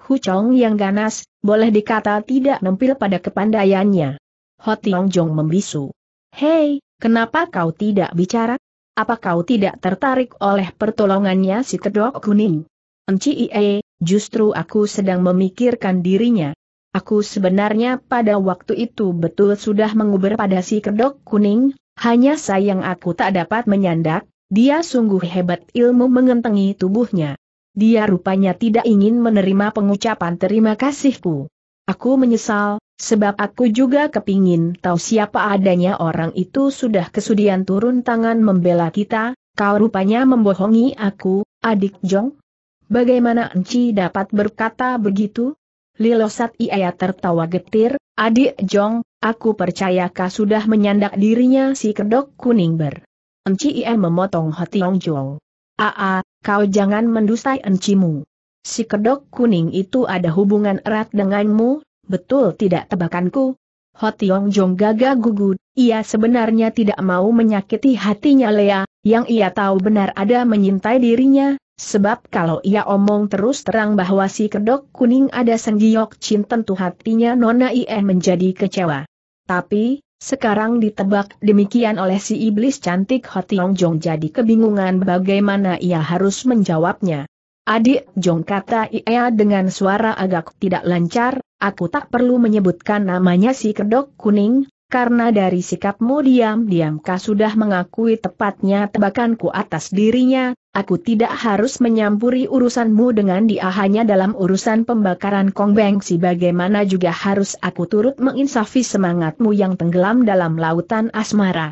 Chong yang ganas, boleh dikata tidak nempil pada kepandaiannya. Tiong Jong membisu. Hei, kenapa kau tidak bicara? Apa kau tidak tertarik oleh pertolongannya si kedok kuning? Enci Ie, justru aku sedang memikirkan dirinya. Aku sebenarnya pada waktu itu betul sudah menguber pada si kedok kuning, hanya sayang aku tak dapat menyandak, dia sungguh hebat ilmu mengentengi tubuhnya. Dia rupanya tidak ingin menerima pengucapan terima kasihku. Aku menyesal, sebab aku juga kepingin tahu siapa adanya orang itu sudah kesudian turun tangan membela kita, kau rupanya membohongi aku, adik Jong. Bagaimana Enci dapat berkata begitu? Lilosat Iaya tertawa getir, adik Jong, aku percaya kau sudah menyandak dirinya si kedok kuning ber. Enci Ie memotong Yong Jong. Aa, kau jangan mendustai encimu. Si kedok kuning itu ada hubungan erat denganmu, betul tidak tebakanku? Yong Jong gagah gugut, ia sebenarnya tidak mau menyakiti hatinya Lea, yang ia tahu benar ada menyintai dirinya, sebab kalau ia omong terus terang bahwa si kedok kuning ada senggiok cinta, tentu hatinya Nona Ie menjadi kecewa. Tapi, sekarang ditebak demikian oleh si iblis cantik Hotiong Jong jadi kebingungan bagaimana ia harus menjawabnya. Adik Jong kata ia dengan suara agak tidak lancar, aku tak perlu menyebutkan namanya si kedok kuning, karena dari sikapmu diam diam kau sudah mengakui tepatnya tebakanku atas dirinya, aku tidak harus menyampuri urusanmu dengan dia hanya dalam urusan pembakaran Kong Si bagaimana juga harus aku turut menginsafi semangatmu yang tenggelam dalam lautan asmara.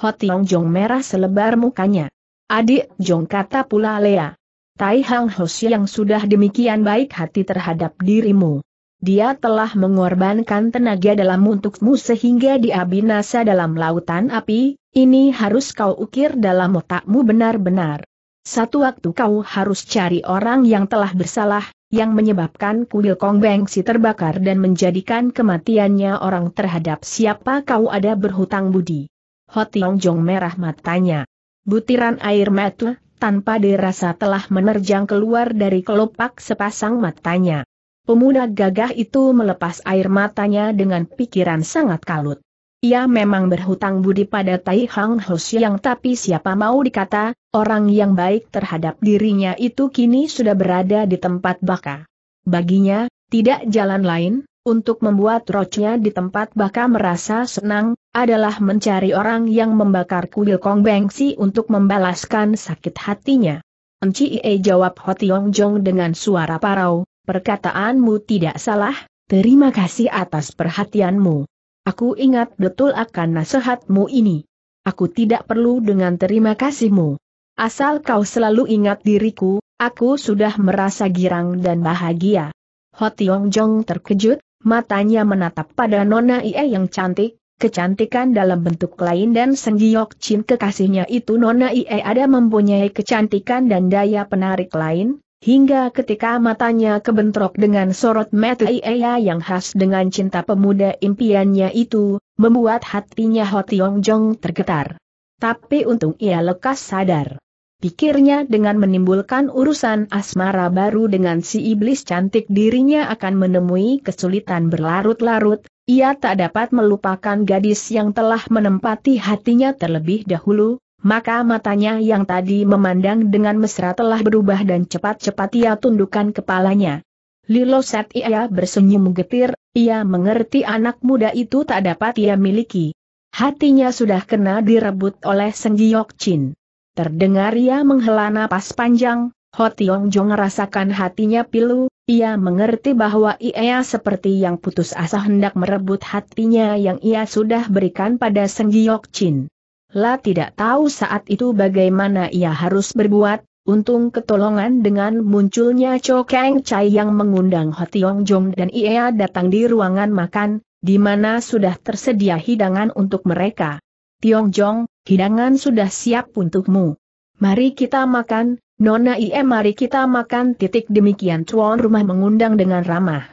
Yong Jong merah selebar mukanya. Adik Jong kata pula Lea. Tai Hang Hos yang sudah demikian baik hati terhadap dirimu. Dia telah mengorbankan tenaga dalam untukmu sehingga dia binasa dalam lautan api, ini harus kau ukir dalam otakmu benar-benar. Satu waktu kau harus cari orang yang telah bersalah, yang menyebabkan kuil Kong Bengsi terbakar dan menjadikan kematiannya orang terhadap siapa kau ada berhutang budi. Hotiong Jong merah matanya. Butiran air mata, tanpa dirasa telah menerjang keluar dari kelopak sepasang matanya. Pemuda gagah itu melepas air matanya dengan pikiran sangat kalut. Ia memang berhutang budi pada Tai Hang Ho Siang tapi siapa mau dikata, orang yang baik terhadap dirinya itu kini sudah berada di tempat baka. Baginya, tidak jalan lain, untuk membuat rocnya di tempat baka merasa senang, adalah mencari orang yang membakar kuil Kong Bengsi untuk membalaskan sakit hatinya. Enci Ie e jawab Ho Tiong Jong dengan suara parau, Perkataanmu tidak salah, terima kasih atas perhatianmu. Aku ingat betul akan nasihatmu ini. Aku tidak perlu dengan terima kasihmu. Asal kau selalu ingat diriku, aku sudah merasa girang dan bahagia. Hotiong Jong terkejut, matanya menatap pada Nona Ie yang cantik, kecantikan dalam bentuk lain dan Senggiok Chin kekasihnya itu Nona Ie ada mempunyai kecantikan dan daya penarik lain, hingga ketika matanya kebentrok dengan sorot mata Ia yang khas dengan cinta pemuda impiannya itu, membuat hatinya Hotiong Jong tergetar. Tapi untung ia lekas sadar. Pikirnya dengan menimbulkan urusan asmara baru dengan si iblis cantik dirinya akan menemui kesulitan berlarut-larut, ia tak dapat melupakan gadis yang telah menempati hatinya terlebih dahulu, maka matanya yang tadi memandang dengan mesra telah berubah dan cepat-cepat ia tundukkan kepalanya. Lilo saat ia bersenyum getir, ia mengerti anak muda itu tak dapat ia miliki. Hatinya sudah kena direbut oleh Seng Giok Chin. Terdengar ia menghela napas panjang, Ho Tiong Jong rasakan hatinya pilu, ia mengerti bahwa ia seperti yang putus asa hendak merebut hatinya yang ia sudah berikan pada Seng Giok Chin. La tidak tahu saat itu bagaimana ia harus berbuat, untung ketolongan dengan munculnya Cho Kang Chai yang mengundang Ho Tiong Jong dan Ia datang di ruangan makan, di mana sudah tersedia hidangan untuk mereka. Tiong Jong, hidangan sudah siap untukmu. Mari kita makan, Nona Ie mari kita makan titik demikian tuan rumah mengundang dengan ramah.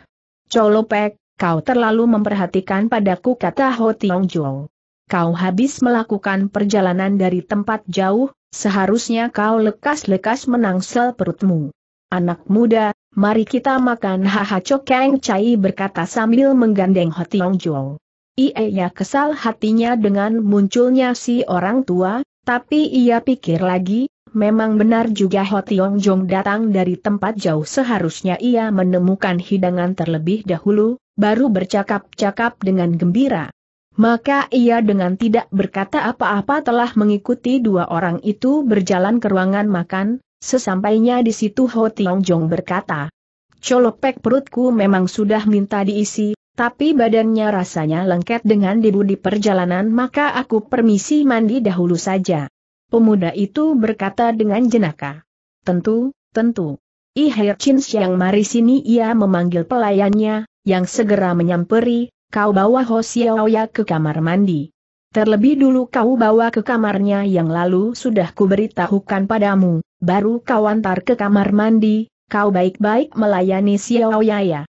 Cholopek, kau terlalu memperhatikan padaku kata Ho Tiong Jong kau habis melakukan perjalanan dari tempat jauh, seharusnya kau lekas-lekas menangsel perutmu. Anak muda, mari kita makan haha cokeng cai, berkata sambil menggandeng Hotiong Jong. Ia kesal hatinya dengan munculnya si orang tua, tapi ia pikir lagi, memang benar juga Hotiong Jong datang dari tempat jauh seharusnya ia menemukan hidangan terlebih dahulu, baru bercakap-cakap dengan gembira. Maka ia dengan tidak berkata apa-apa telah mengikuti dua orang itu berjalan ke ruangan makan, sesampainya di situ Ho Tiong Jong berkata, Colopek perutku memang sudah minta diisi, tapi badannya rasanya lengket dengan debu di perjalanan maka aku permisi mandi dahulu saja. Pemuda itu berkata dengan jenaka. Tentu, tentu. Ihe Chin Siang mari sini ia memanggil pelayannya, yang segera menyamperi, Kau bawa Ho Xiaoya ke kamar mandi. Terlebih dulu kau bawa ke kamarnya yang lalu sudah kuberitahukan padamu, baru kau antar ke kamar mandi, kau baik-baik melayani ya, ya.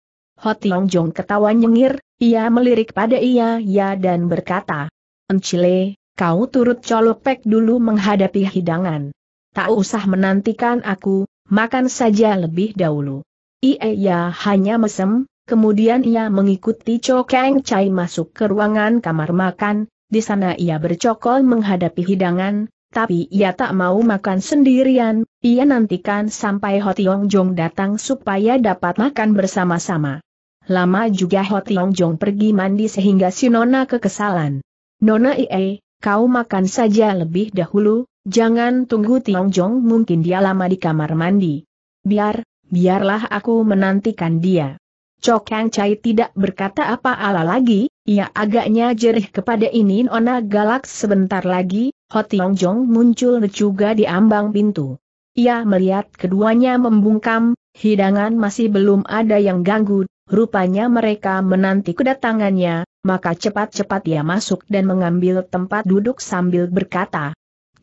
Ho Jong ketawa nyengir, ia melirik pada ia ya dan berkata, Encile, kau turut colopek dulu menghadapi hidangan. Tak usah menantikan aku, makan saja lebih dahulu. Ia ya hanya mesem, Kemudian ia mengikuti Cho Kang Chai masuk ke ruangan kamar makan, di sana ia bercokol menghadapi hidangan, tapi ia tak mau makan sendirian, ia nantikan sampai Ho Tiong Jong datang supaya dapat makan bersama-sama. Lama juga Ho Tiong Jong pergi mandi sehingga si Nona kekesalan. Nona Ie, kau makan saja lebih dahulu, jangan tunggu Tiong Jong mungkin dia lama di kamar mandi. Biar, biarlah aku menantikan dia. Cok Yang Chai tidak berkata apa-apa lagi, ia agaknya jerih kepada ini Nona Galak sebentar lagi, Hotiong Jong muncul juga di ambang pintu. Ia melihat keduanya membungkam, hidangan masih belum ada yang ganggu, rupanya mereka menanti kedatangannya, maka cepat-cepat ia masuk dan mengambil tempat duduk sambil berkata,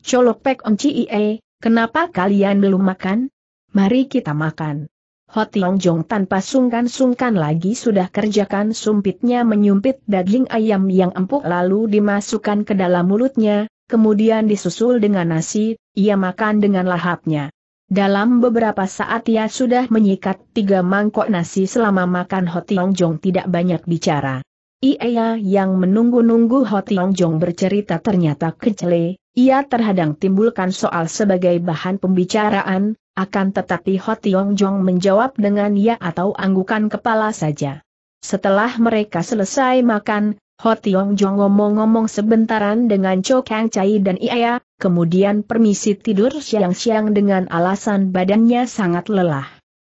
Colok Pek Om Cie, kenapa kalian belum makan? Mari kita makan. Ho Tiong Jong tanpa sungkan-sungkan lagi sudah kerjakan sumpitnya menyumpit daging ayam yang empuk lalu dimasukkan ke dalam mulutnya, kemudian disusul dengan nasi, ia makan dengan lahapnya. Dalam beberapa saat ia sudah menyikat tiga mangkok nasi selama makan Ho Tiong Jong tidak banyak bicara. Ia yang menunggu-nunggu Ho Tiong Jong bercerita ternyata kecele, ia terhadang timbulkan soal sebagai bahan pembicaraan, akan tetapi Ho Tiong Jong menjawab dengan ya atau anggukan kepala saja. Setelah mereka selesai makan, Ho Tiong Jong ngomong-ngomong sebentaran dengan Cho Kang Chai dan Ia, kemudian permisi tidur siang-siang dengan alasan badannya sangat lelah.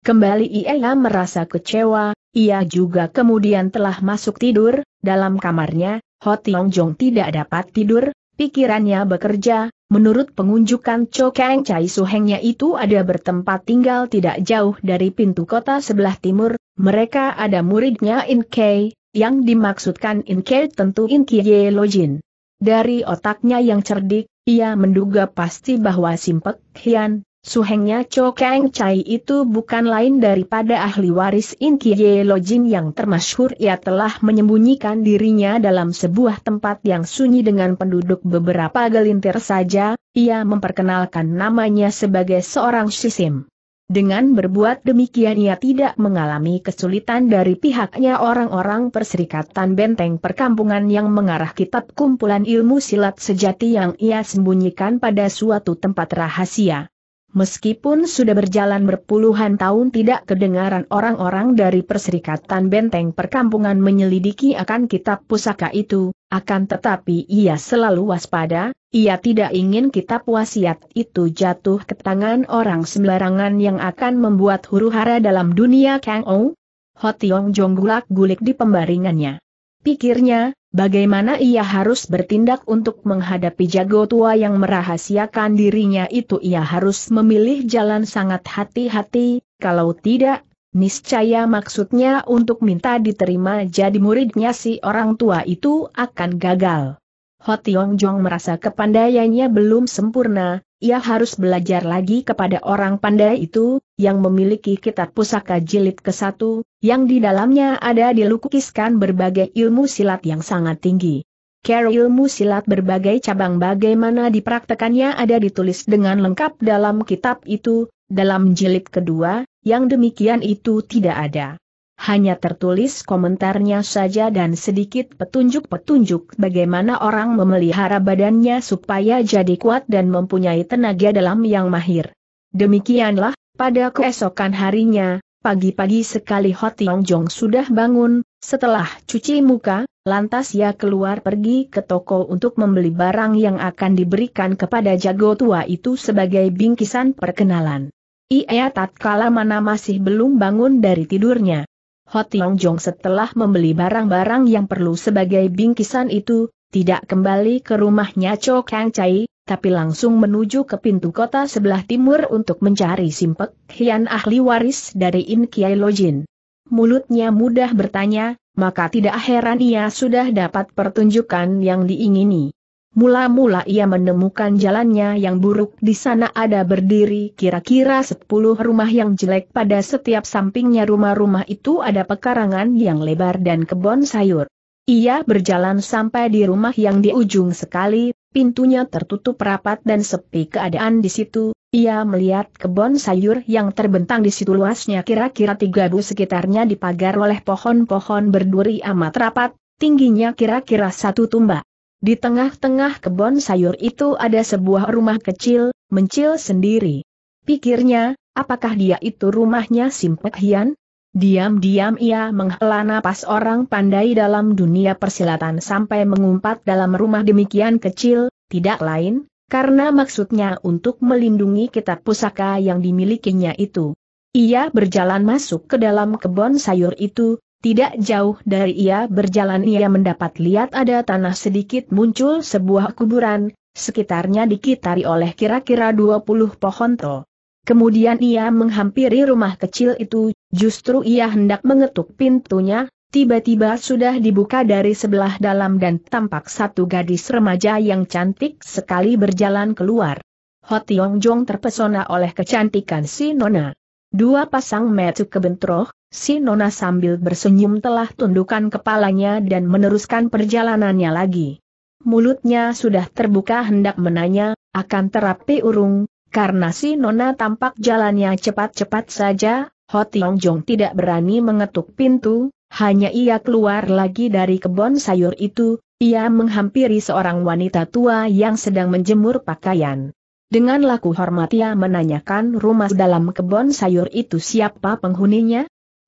Kembali Ia merasa kecewa, ia juga kemudian telah masuk tidur, dalam kamarnya, Ho Tiong Jong tidak dapat tidur, pikirannya bekerja, menurut pengunjukan Cho Kang Chai Hengnya itu ada bertempat tinggal tidak jauh dari pintu kota sebelah timur, mereka ada muridnya In Kei, yang dimaksudkan In Kei tentu In Kie Jin. Dari otaknya yang cerdik, ia menduga pasti bahwa Simpek Hian, Suhengnya Cho Kang Chai itu bukan lain daripada ahli waris In Kie Lo Jin yang termasyhur ia telah menyembunyikan dirinya dalam sebuah tempat yang sunyi dengan penduduk beberapa gelintir saja, ia memperkenalkan namanya sebagai seorang sisim. Dengan berbuat demikian ia tidak mengalami kesulitan dari pihaknya orang-orang perserikatan benteng perkampungan yang mengarah kitab kumpulan ilmu silat sejati yang ia sembunyikan pada suatu tempat rahasia. Meskipun sudah berjalan berpuluhan tahun tidak kedengaran orang-orang dari Perserikatan Benteng Perkampungan menyelidiki akan kitab pusaka itu, akan tetapi ia selalu waspada, ia tidak ingin kitab wasiat itu jatuh ke tangan orang sembarangan yang akan membuat huru-hara dalam dunia Kang Ou. Hotiong jonggulak gulik di pembaringannya. Pikirnya, Bagaimana ia harus bertindak untuk menghadapi jago tua yang merahasiakan dirinya itu ia harus memilih jalan sangat hati-hati, kalau tidak, niscaya maksudnya untuk minta diterima jadi muridnya si orang tua itu akan gagal. Ho Tiong Jong merasa kepandaiannya belum sempurna, ia harus belajar lagi kepada orang pandai itu, yang memiliki kitab pusaka jilid ke-1, yang di dalamnya ada dilukiskan berbagai ilmu silat yang sangat tinggi. Care ilmu silat berbagai cabang bagaimana dipraktekannya ada ditulis dengan lengkap dalam kitab itu, dalam jilid kedua, yang demikian itu tidak ada. Hanya tertulis komentarnya saja dan sedikit petunjuk-petunjuk bagaimana orang memelihara badannya supaya jadi kuat dan mempunyai tenaga dalam yang mahir. Demikianlah, pada keesokan harinya, pagi-pagi sekali Hotiong Jong sudah bangun, setelah cuci muka, lantas ia keluar pergi ke toko untuk membeli barang yang akan diberikan kepada jago tua itu sebagai bingkisan perkenalan. Ia tatkala mana masih belum bangun dari tidurnya. Hot Yong Jong setelah membeli barang-barang yang perlu sebagai bingkisan itu, tidak kembali ke rumahnya Cho Kang Chai, tapi langsung menuju ke pintu kota sebelah timur untuk mencari simpek Hian ahli waris dari In Kiai Jin. Mulutnya mudah bertanya, maka tidak heran ia sudah dapat pertunjukan yang diingini. Mula-mula ia menemukan jalannya yang buruk di sana ada berdiri kira-kira sepuluh rumah yang jelek pada setiap sampingnya rumah-rumah itu ada pekarangan yang lebar dan kebun sayur. Ia berjalan sampai di rumah yang di ujung sekali, pintunya tertutup rapat dan sepi keadaan di situ, ia melihat kebun sayur yang terbentang di situ luasnya kira-kira tiga bu sekitarnya dipagar oleh pohon-pohon berduri amat rapat, tingginya kira-kira satu tumbak. Di tengah-tengah kebun sayur itu ada sebuah rumah kecil, mencil sendiri. Pikirnya, apakah dia itu rumahnya Simpek Hian? Diam-diam ia menghela napas orang pandai dalam dunia persilatan sampai mengumpat dalam rumah demikian kecil, tidak lain, karena maksudnya untuk melindungi kitab pusaka yang dimilikinya itu. Ia berjalan masuk ke dalam kebun sayur itu, tidak jauh dari ia berjalan ia mendapat lihat ada tanah sedikit muncul sebuah kuburan, sekitarnya dikitari oleh kira-kira 20 pohon to. Kemudian ia menghampiri rumah kecil itu, justru ia hendak mengetuk pintunya, tiba-tiba sudah dibuka dari sebelah dalam dan tampak satu gadis remaja yang cantik sekali berjalan keluar. Hot Tiong Jong terpesona oleh kecantikan si Nona. Dua pasang metu kebentroh, Si Nona sambil bersenyum telah tundukkan kepalanya dan meneruskan perjalanannya lagi. Mulutnya sudah terbuka hendak menanya, akan terapi urung, karena si Nona tampak jalannya cepat-cepat saja, Ho Tiong Jong tidak berani mengetuk pintu, hanya ia keluar lagi dari kebun sayur itu, ia menghampiri seorang wanita tua yang sedang menjemur pakaian. Dengan laku hormat ia menanyakan rumah dalam kebun sayur itu siapa penghuninya,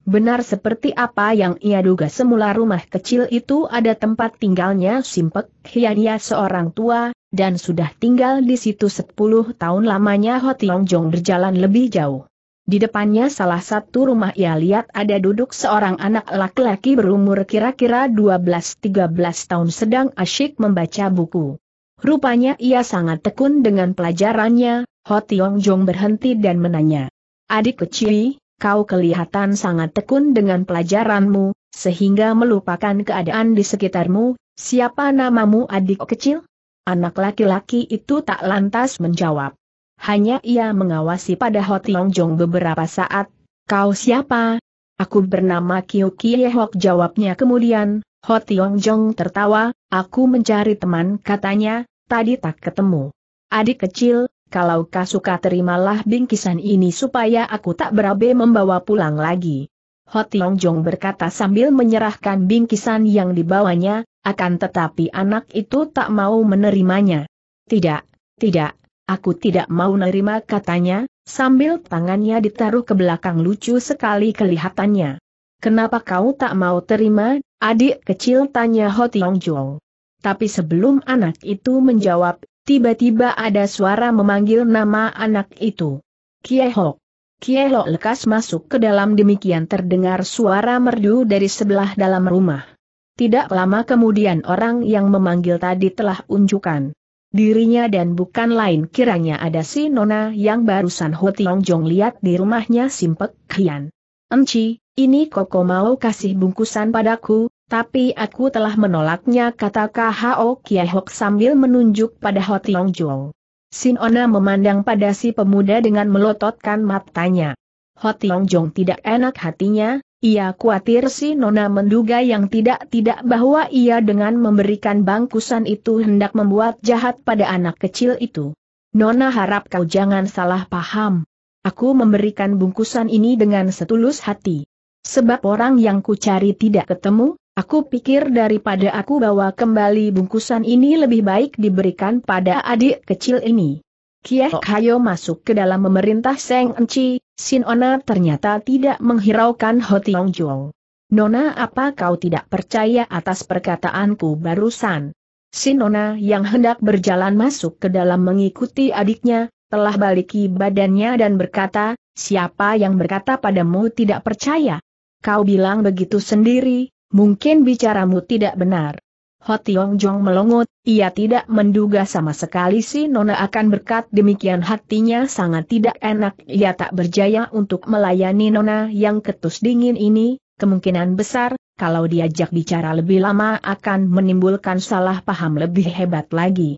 Benar seperti apa yang ia duga semula rumah kecil itu ada tempat tinggalnya Simpek, Hiania seorang tua, dan sudah tinggal di situ 10 tahun lamanya Long Jong berjalan lebih jauh. Di depannya salah satu rumah ia lihat ada duduk seorang anak laki-laki berumur kira-kira 12-13 tahun sedang asyik membaca buku. Rupanya ia sangat tekun dengan pelajarannya, Hot Long Jong berhenti dan menanya. Adik kecil, kau kelihatan sangat tekun dengan pelajaranmu, sehingga melupakan keadaan di sekitarmu, siapa namamu adik kecil? Anak laki-laki itu tak lantas menjawab. Hanya ia mengawasi pada Tiong Jong beberapa saat, kau siapa? Aku bernama Kyu Hok jawabnya kemudian, Tiong Jong tertawa, aku mencari teman katanya, tadi tak ketemu. Adik kecil, kalau kau suka terimalah bingkisan ini supaya aku tak berabe membawa pulang lagi. Hotiong Jong berkata sambil menyerahkan bingkisan yang dibawanya, akan tetapi anak itu tak mau menerimanya. Tidak, tidak, aku tidak mau menerima katanya, sambil tangannya ditaruh ke belakang lucu sekali kelihatannya. Kenapa kau tak mau terima, adik kecil tanya Hotiong Jong. Tapi sebelum anak itu menjawab, Tiba-tiba ada suara memanggil nama anak itu. Kiehok. Kiehok lekas masuk ke dalam demikian terdengar suara merdu dari sebelah dalam rumah. Tidak lama kemudian orang yang memanggil tadi telah unjukkan dirinya dan bukan lain kiranya ada si Nona yang barusan Ho Tiong Jong lihat di rumahnya Simpek Hian. Enci, ini Koko mau kasih bungkusan padaku, tapi aku telah menolaknya kata K.H.O. Kiehok sambil menunjuk pada Ho Tiong Jong. Sinona memandang pada si pemuda dengan melototkan matanya. Ho Tiong Jong tidak enak hatinya, ia khawatir si Nona menduga yang tidak-tidak bahwa ia dengan memberikan bangkusan itu hendak membuat jahat pada anak kecil itu. Nona harap kau jangan salah paham. Aku memberikan bungkusan ini dengan setulus hati. Sebab orang yang ku cari tidak ketemu, Aku pikir daripada aku bawa kembali bungkusan ini lebih baik diberikan pada adik kecil ini. Kieh oh. Hayo masuk ke dalam memerintah Seng Enci, Sin Ona ternyata tidak menghiraukan Ho Tiong Nona apa kau tidak percaya atas perkataanku barusan? Sin Ona yang hendak berjalan masuk ke dalam mengikuti adiknya, telah baliki badannya dan berkata, siapa yang berkata padamu tidak percaya? Kau bilang begitu sendiri, mungkin bicaramu tidak benar. Ho Tiong Jong melongot, ia tidak menduga sama sekali si Nona akan berkat demikian hatinya sangat tidak enak ia tak berjaya untuk melayani Nona yang ketus dingin ini, kemungkinan besar, kalau diajak bicara lebih lama akan menimbulkan salah paham lebih hebat lagi.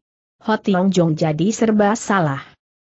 Ho Tiong Jong jadi serba salah.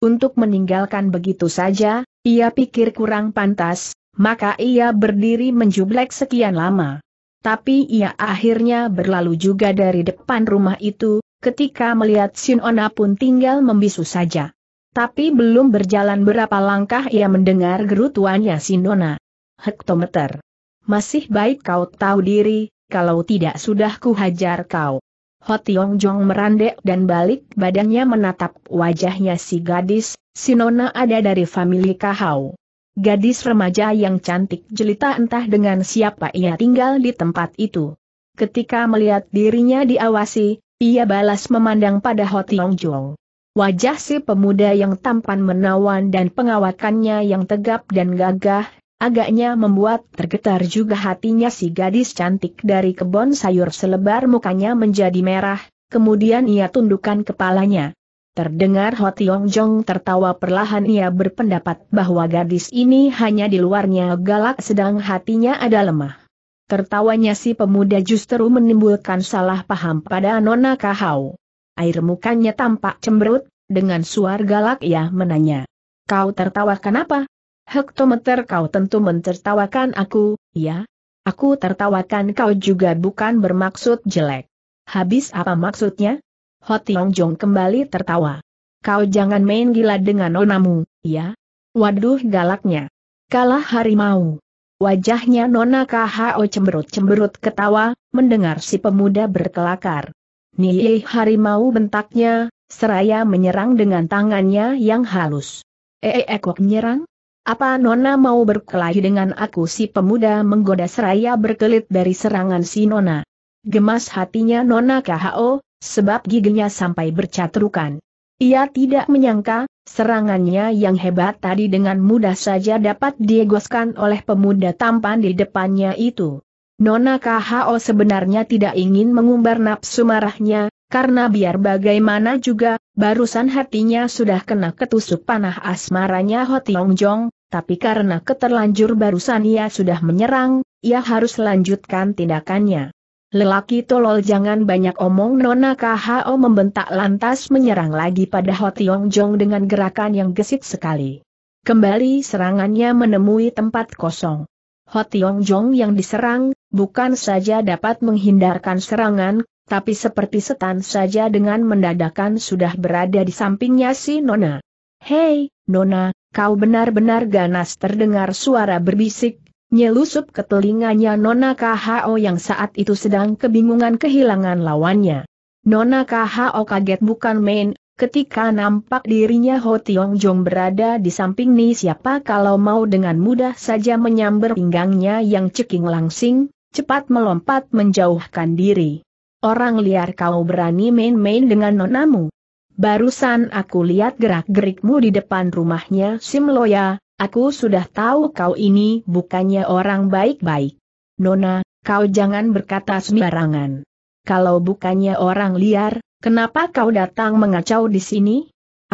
Untuk meninggalkan begitu saja, ia pikir kurang pantas, maka ia berdiri menjublek sekian lama tapi ia akhirnya berlalu juga dari depan rumah itu, ketika melihat Ona pun tinggal membisu saja. Tapi belum berjalan berapa langkah ia mendengar gerutuannya Sinona. Hektometer. Masih baik kau tahu diri, kalau tidak sudah ku hajar kau. Hotiong Jong merandek dan balik badannya menatap wajahnya si gadis, Sinona ada dari famili Kahau. Gadis remaja yang cantik jelita entah dengan siapa ia tinggal di tempat itu. Ketika melihat dirinya diawasi, ia balas memandang pada Ho Tiong Jong. Wajah si pemuda yang tampan menawan dan pengawakannya yang tegap dan gagah, agaknya membuat tergetar juga hatinya si gadis cantik dari kebon sayur selebar mukanya menjadi merah, kemudian ia tundukkan kepalanya. Terdengar Hot Yong Jong tertawa perlahan ia berpendapat bahwa gadis ini hanya di luarnya galak sedang hatinya ada lemah. Tertawanya si pemuda justru menimbulkan salah paham pada Nona Kahau. Air mukanya tampak cemberut, dengan suar galak ia menanya. Kau tertawa kenapa? Hektometer kau tentu mentertawakan aku, ya? Aku tertawakan kau juga bukan bermaksud jelek. Habis apa maksudnya? Ho Tiong Jong kembali tertawa. Kau jangan main gila dengan nonamu, ya? Waduh galaknya. Kalah harimau. Wajahnya Nona KHO cemberut-cemberut ketawa, mendengar si pemuda berkelakar. Nih harimau bentaknya, seraya menyerang dengan tangannya yang halus. Eh ekok e, menyerang? Apa Nona mau berkelahi dengan aku si pemuda menggoda seraya berkelit dari serangan si Nona. Gemas hatinya Nona KHO, sebab giginya sampai bercatrukan. Ia tidak menyangka, serangannya yang hebat tadi dengan mudah saja dapat diegoskan oleh pemuda tampan di depannya itu. Nona KHO sebenarnya tidak ingin mengumbar nafsu marahnya, karena biar bagaimana juga, barusan hatinya sudah kena ketusuk panah asmaranya Ho Tiong Jong, tapi karena keterlanjur barusan ia sudah menyerang, ia harus lanjutkan tindakannya. Lelaki tolol jangan banyak omong Nona KHO membentak lantas menyerang lagi pada Ho Tiong Jong dengan gerakan yang gesit sekali. Kembali serangannya menemui tempat kosong. Ho Tiong Jong yang diserang, bukan saja dapat menghindarkan serangan, tapi seperti setan saja dengan mendadakan sudah berada di sampingnya si Nona. Hei, Nona, kau benar-benar ganas terdengar suara berbisik, Nyelusup ke telinganya Nona KHO yang saat itu sedang kebingungan kehilangan lawannya. Nona KHO kaget bukan main, ketika nampak dirinya Ho Tiong Jong berada di samping Ni siapa kalau mau dengan mudah saja menyamber pinggangnya yang ceking langsing, cepat melompat menjauhkan diri. Orang liar kau berani main-main dengan nonamu. Barusan aku lihat gerak-gerikmu di depan rumahnya Simloya, Aku sudah tahu kau ini bukannya orang baik-baik. Nona, kau jangan berkata sembarangan. Kalau bukannya orang liar, kenapa kau datang mengacau di sini?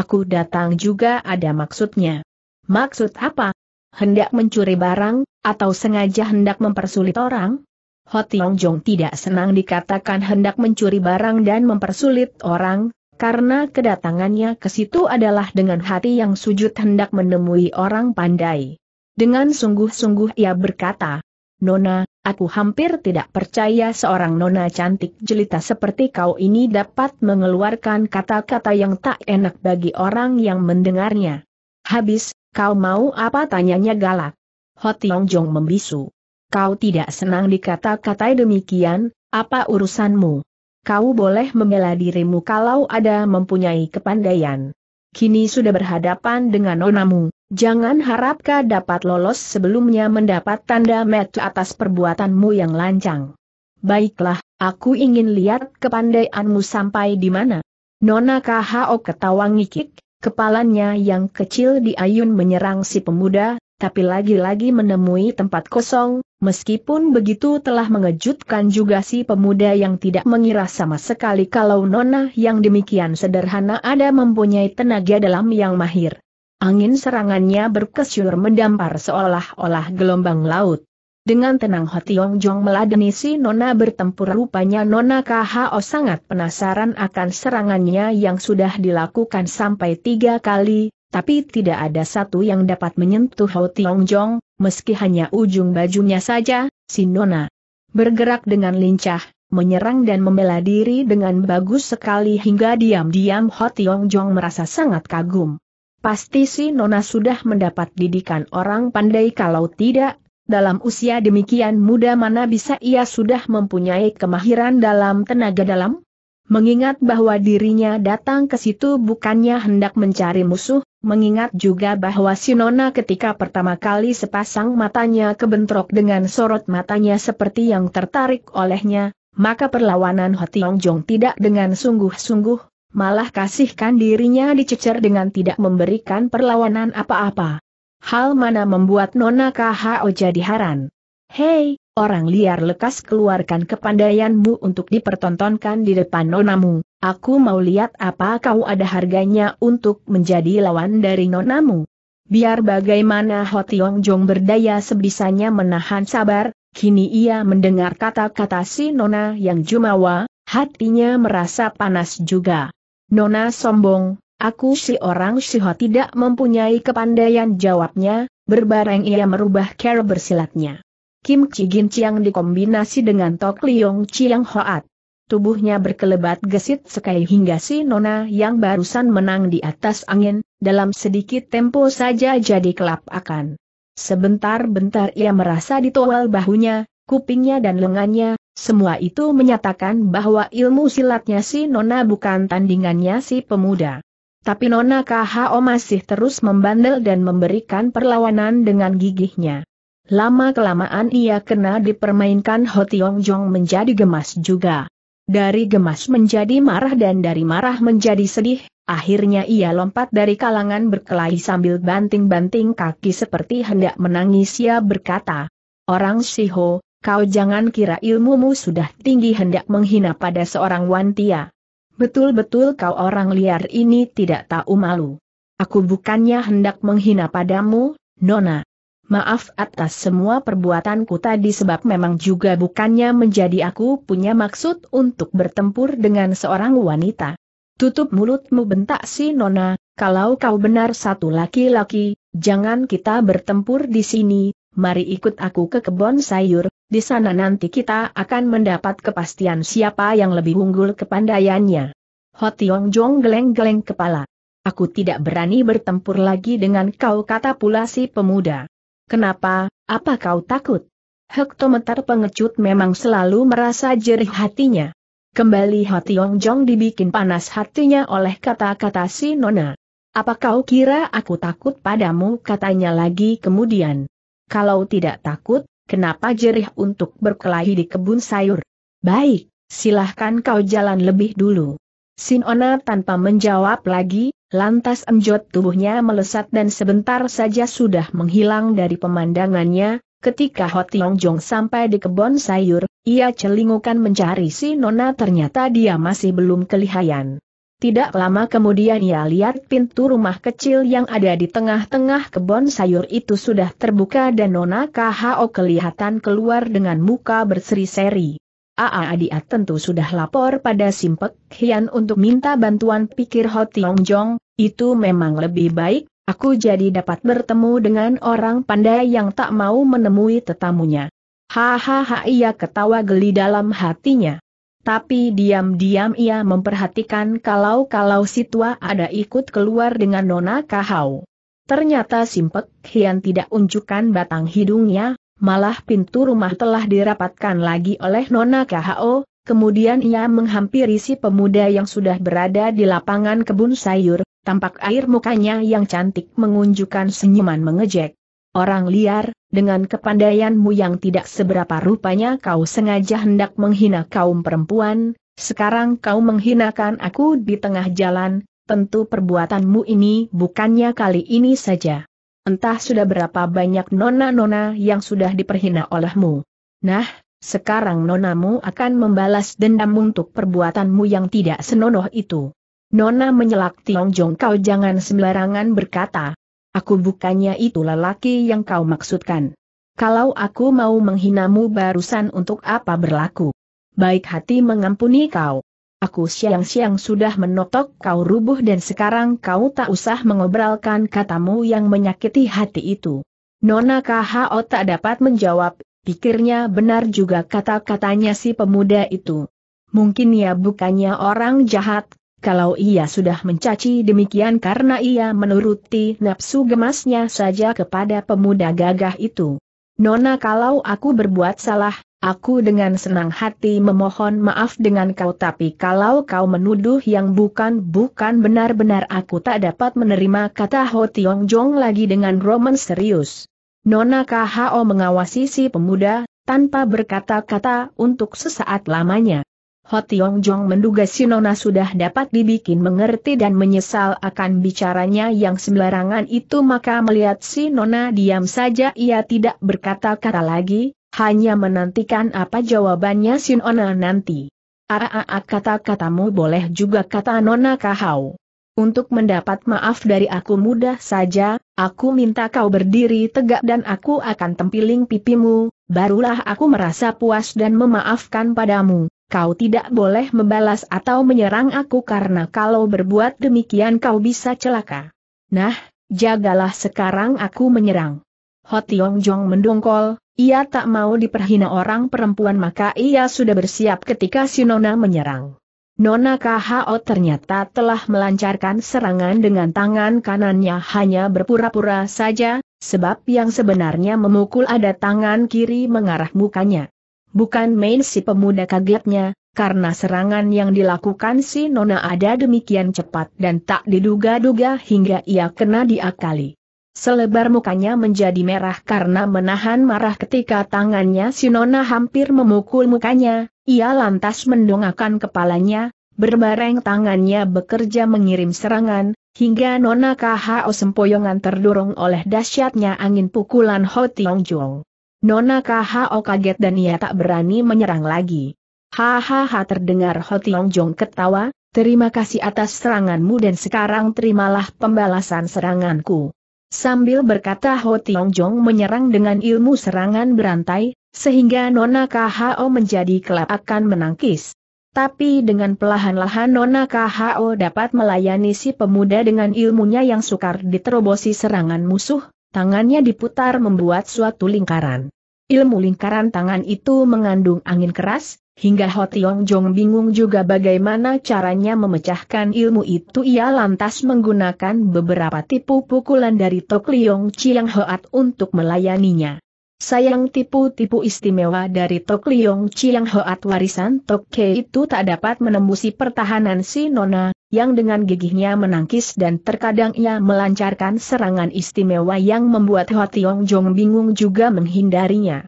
Aku datang juga ada maksudnya. Maksud apa? Hendak mencuri barang, atau sengaja hendak mempersulit orang? Ho Tiong Jong tidak senang dikatakan hendak mencuri barang dan mempersulit orang, karena kedatangannya ke situ adalah dengan hati yang sujud hendak menemui orang pandai. Dengan sungguh-sungguh ia berkata, Nona, aku hampir tidak percaya seorang nona cantik jelita seperti kau ini dapat mengeluarkan kata-kata yang tak enak bagi orang yang mendengarnya. Habis, kau mau apa tanyanya galak? Hotiong Jong membisu. Kau tidak senang dikata-katai demikian, apa urusanmu? kau boleh membela dirimu kalau ada mempunyai kepandaian. Kini sudah berhadapan dengan onamu, jangan harap dapat lolos sebelumnya mendapat tanda metu atas perbuatanmu yang lancang. Baiklah, aku ingin lihat kepandaianmu sampai di mana. Nona KHO ketawa ngikik, kepalanya yang kecil diayun menyerang si pemuda, tapi lagi-lagi menemui tempat kosong, meskipun begitu telah mengejutkan juga si pemuda yang tidak mengira sama sekali kalau nona yang demikian sederhana ada mempunyai tenaga dalam yang mahir. Angin serangannya berkesyur mendampar seolah-olah gelombang laut. Dengan tenang Hotiong Jong meladeni si Nona bertempur rupanya Nona KHO sangat penasaran akan serangannya yang sudah dilakukan sampai tiga kali, tapi tidak ada satu yang dapat menyentuh Hou Tiong Jong, meski hanya ujung bajunya saja, si Nona. Bergerak dengan lincah, menyerang dan membela diri dengan bagus sekali hingga diam-diam Hou Tiong Jong merasa sangat kagum. Pasti si Nona sudah mendapat didikan orang pandai kalau tidak, dalam usia demikian muda mana bisa ia sudah mempunyai kemahiran dalam tenaga dalam? Mengingat bahwa dirinya datang ke situ bukannya hendak mencari musuh, mengingat juga bahwa Sinona ketika pertama kali sepasang matanya kebentrok dengan sorot matanya seperti yang tertarik olehnya, maka perlawanan Hotiong Jong tidak dengan sungguh-sungguh, malah kasihkan dirinya dicecer dengan tidak memberikan perlawanan apa-apa. Hal mana membuat Nona KHO jadi heran? Hei, orang liar lekas keluarkan kepandaianmu untuk dipertontonkan di depan nonamu, aku mau lihat apa kau ada harganya untuk menjadi lawan dari nonamu. Biar bagaimana Ho Tiong Jong berdaya sebisanya menahan sabar, kini ia mendengar kata-kata si nona yang jumawa, hatinya merasa panas juga. Nona sombong, aku si orang Ho tidak mempunyai kepandaian jawabnya, berbareng ia merubah cara bersilatnya. Kim Chi Gin Chiang dikombinasi dengan Tok Liong Chiang Hoat. Tubuhnya berkelebat gesit sekali hingga si Nona yang barusan menang di atas angin, dalam sedikit tempo saja jadi kelap akan. Sebentar-bentar ia merasa ditowal bahunya, kupingnya dan lengannya, semua itu menyatakan bahwa ilmu silatnya si Nona bukan tandingannya si pemuda. Tapi Nona KHO masih terus membandel dan memberikan perlawanan dengan gigihnya. Lama-kelamaan ia kena dipermainkan Ho Tiong Jong menjadi gemas juga. Dari gemas menjadi marah dan dari marah menjadi sedih, akhirnya ia lompat dari kalangan berkelahi sambil banting-banting kaki seperti hendak menangis ia berkata, Orang Siho, kau jangan kira ilmumu sudah tinggi hendak menghina pada seorang wantia. Betul-betul kau orang liar ini tidak tahu malu. Aku bukannya hendak menghina padamu, Nona. Maaf atas semua perbuatanku tadi sebab memang juga bukannya menjadi aku punya maksud untuk bertempur dengan seorang wanita. Tutup mulutmu bentak si Nona, kalau kau benar satu laki-laki, jangan kita bertempur di sini, mari ikut aku ke kebun sayur, di sana nanti kita akan mendapat kepastian siapa yang lebih unggul kepandaiannya. Hotiong Jong geleng-geleng kepala. Aku tidak berani bertempur lagi dengan kau kata pula si pemuda. Kenapa, apa kau takut? Hektometer pengecut memang selalu merasa jerih hatinya. Kembali hati Yong Jong dibikin panas hatinya oleh kata-kata si Nona. Apa kau kira aku takut padamu katanya lagi kemudian. Kalau tidak takut, kenapa jerih untuk berkelahi di kebun sayur? Baik, silahkan kau jalan lebih dulu. Sinona tanpa menjawab lagi, Lantas emjot tubuhnya melesat dan sebentar saja sudah menghilang dari pemandangannya, ketika Ho Tiong Jong sampai di kebun sayur, ia celingukan mencari si Nona ternyata dia masih belum kelihayan. Tidak lama kemudian ia lihat pintu rumah kecil yang ada di tengah-tengah kebun sayur itu sudah terbuka dan Nona KHO kelihatan keluar dengan muka berseri-seri. Aa Adia tentu sudah lapor pada Simpek Hian untuk minta bantuan pikir Ho Tiong Jong, itu memang lebih baik, aku jadi dapat bertemu dengan orang pandai yang tak mau menemui tetamunya. Hahaha ia ketawa geli dalam hatinya. Tapi diam-diam ia memperhatikan kalau-kalau si tua ada ikut keluar dengan Nona Kahau. Ternyata Simpek Hian tidak unjukkan batang hidungnya, Malah pintu rumah telah dirapatkan lagi oleh Nona KHO, kemudian ia menghampiri si pemuda yang sudah berada di lapangan kebun sayur, tampak air mukanya yang cantik mengunjukkan senyuman mengejek. Orang liar, dengan kepandaianmu yang tidak seberapa rupanya kau sengaja hendak menghina kaum perempuan, sekarang kau menghinakan aku di tengah jalan, tentu perbuatanmu ini bukannya kali ini saja. Entah sudah berapa banyak nona-nona yang sudah diperhina olehmu. Nah, sekarang nonamu akan membalas dendam untuk perbuatanmu yang tidak senonoh itu. Nona menyelak Tiong Jong kau jangan sembarangan berkata. Aku bukannya itu lelaki yang kau maksudkan. Kalau aku mau menghinamu barusan untuk apa berlaku? Baik hati mengampuni kau. Aku siang-siang sudah menotok kau rubuh dan sekarang kau tak usah mengobralkan katamu yang menyakiti hati itu. Nona KHO tak dapat menjawab, pikirnya benar juga kata-katanya si pemuda itu. Mungkin ia bukannya orang jahat, kalau ia sudah mencaci demikian karena ia menuruti nafsu gemasnya saja kepada pemuda gagah itu. Nona kalau aku berbuat salah, Aku dengan senang hati memohon maaf dengan kau tapi kalau kau menuduh yang bukan-bukan benar-benar aku tak dapat menerima kata Ho Tiong Jong lagi dengan roman serius. Nona KHO mengawasi si pemuda, tanpa berkata-kata untuk sesaat lamanya. Ho Tiong Jong menduga si Nona sudah dapat dibikin mengerti dan menyesal akan bicaranya yang sembarangan itu maka melihat si Nona diam saja ia tidak berkata-kata lagi, hanya menantikan apa jawabannya Sin Ona nanti. Aa kata-katamu boleh juga kata Nona Kahau. Untuk mendapat maaf dari aku mudah saja, aku minta kau berdiri tegak dan aku akan tempiling pipimu, barulah aku merasa puas dan memaafkan padamu. Kau tidak boleh membalas atau menyerang aku karena kalau berbuat demikian kau bisa celaka. Nah, jagalah sekarang aku menyerang. Hotiong Jong mendongkol, ia tak mau diperhina orang perempuan maka ia sudah bersiap ketika si Nona menyerang. Nona KHO ternyata telah melancarkan serangan dengan tangan kanannya hanya berpura-pura saja, sebab yang sebenarnya memukul ada tangan kiri mengarah mukanya. Bukan main si pemuda kagetnya, karena serangan yang dilakukan si Nona ada demikian cepat dan tak diduga-duga hingga ia kena diakali. Selebar mukanya menjadi merah karena menahan marah ketika tangannya Sinona hampir memukul mukanya, ia lantas mendongakkan kepalanya, berbareng tangannya bekerja mengirim serangan, hingga Nona KHO sempoyongan terdorong oleh dahsyatnya angin pukulan Ho Tiong Jong. Nona KHO kaget dan ia tak berani menyerang lagi. Hahaha terdengar Ho Tiong Jong ketawa, terima kasih atas seranganmu dan sekarang terimalah pembalasan seranganku. Sambil berkata Ho Tiong Jong menyerang dengan ilmu serangan berantai, sehingga Nona KHO menjadi kelap akan menangkis. Tapi dengan pelahan lahan Nona KHO dapat melayani si pemuda dengan ilmunya yang sukar diterobosi serangan musuh, tangannya diputar membuat suatu lingkaran. Ilmu lingkaran tangan itu mengandung angin keras, hingga Ho Tiong Jong bingung juga bagaimana caranya memecahkan ilmu itu ia lantas menggunakan beberapa tipu pukulan dari Tok Liong Chiang Hoat untuk melayaninya. Sayang tipu-tipu istimewa dari Tok Liong Chiang Hoat warisan Tok Ke itu tak dapat menembusi pertahanan si Nona, yang dengan gigihnya menangkis dan terkadang ia melancarkan serangan istimewa yang membuat Ho Tiong Jong bingung juga menghindarinya.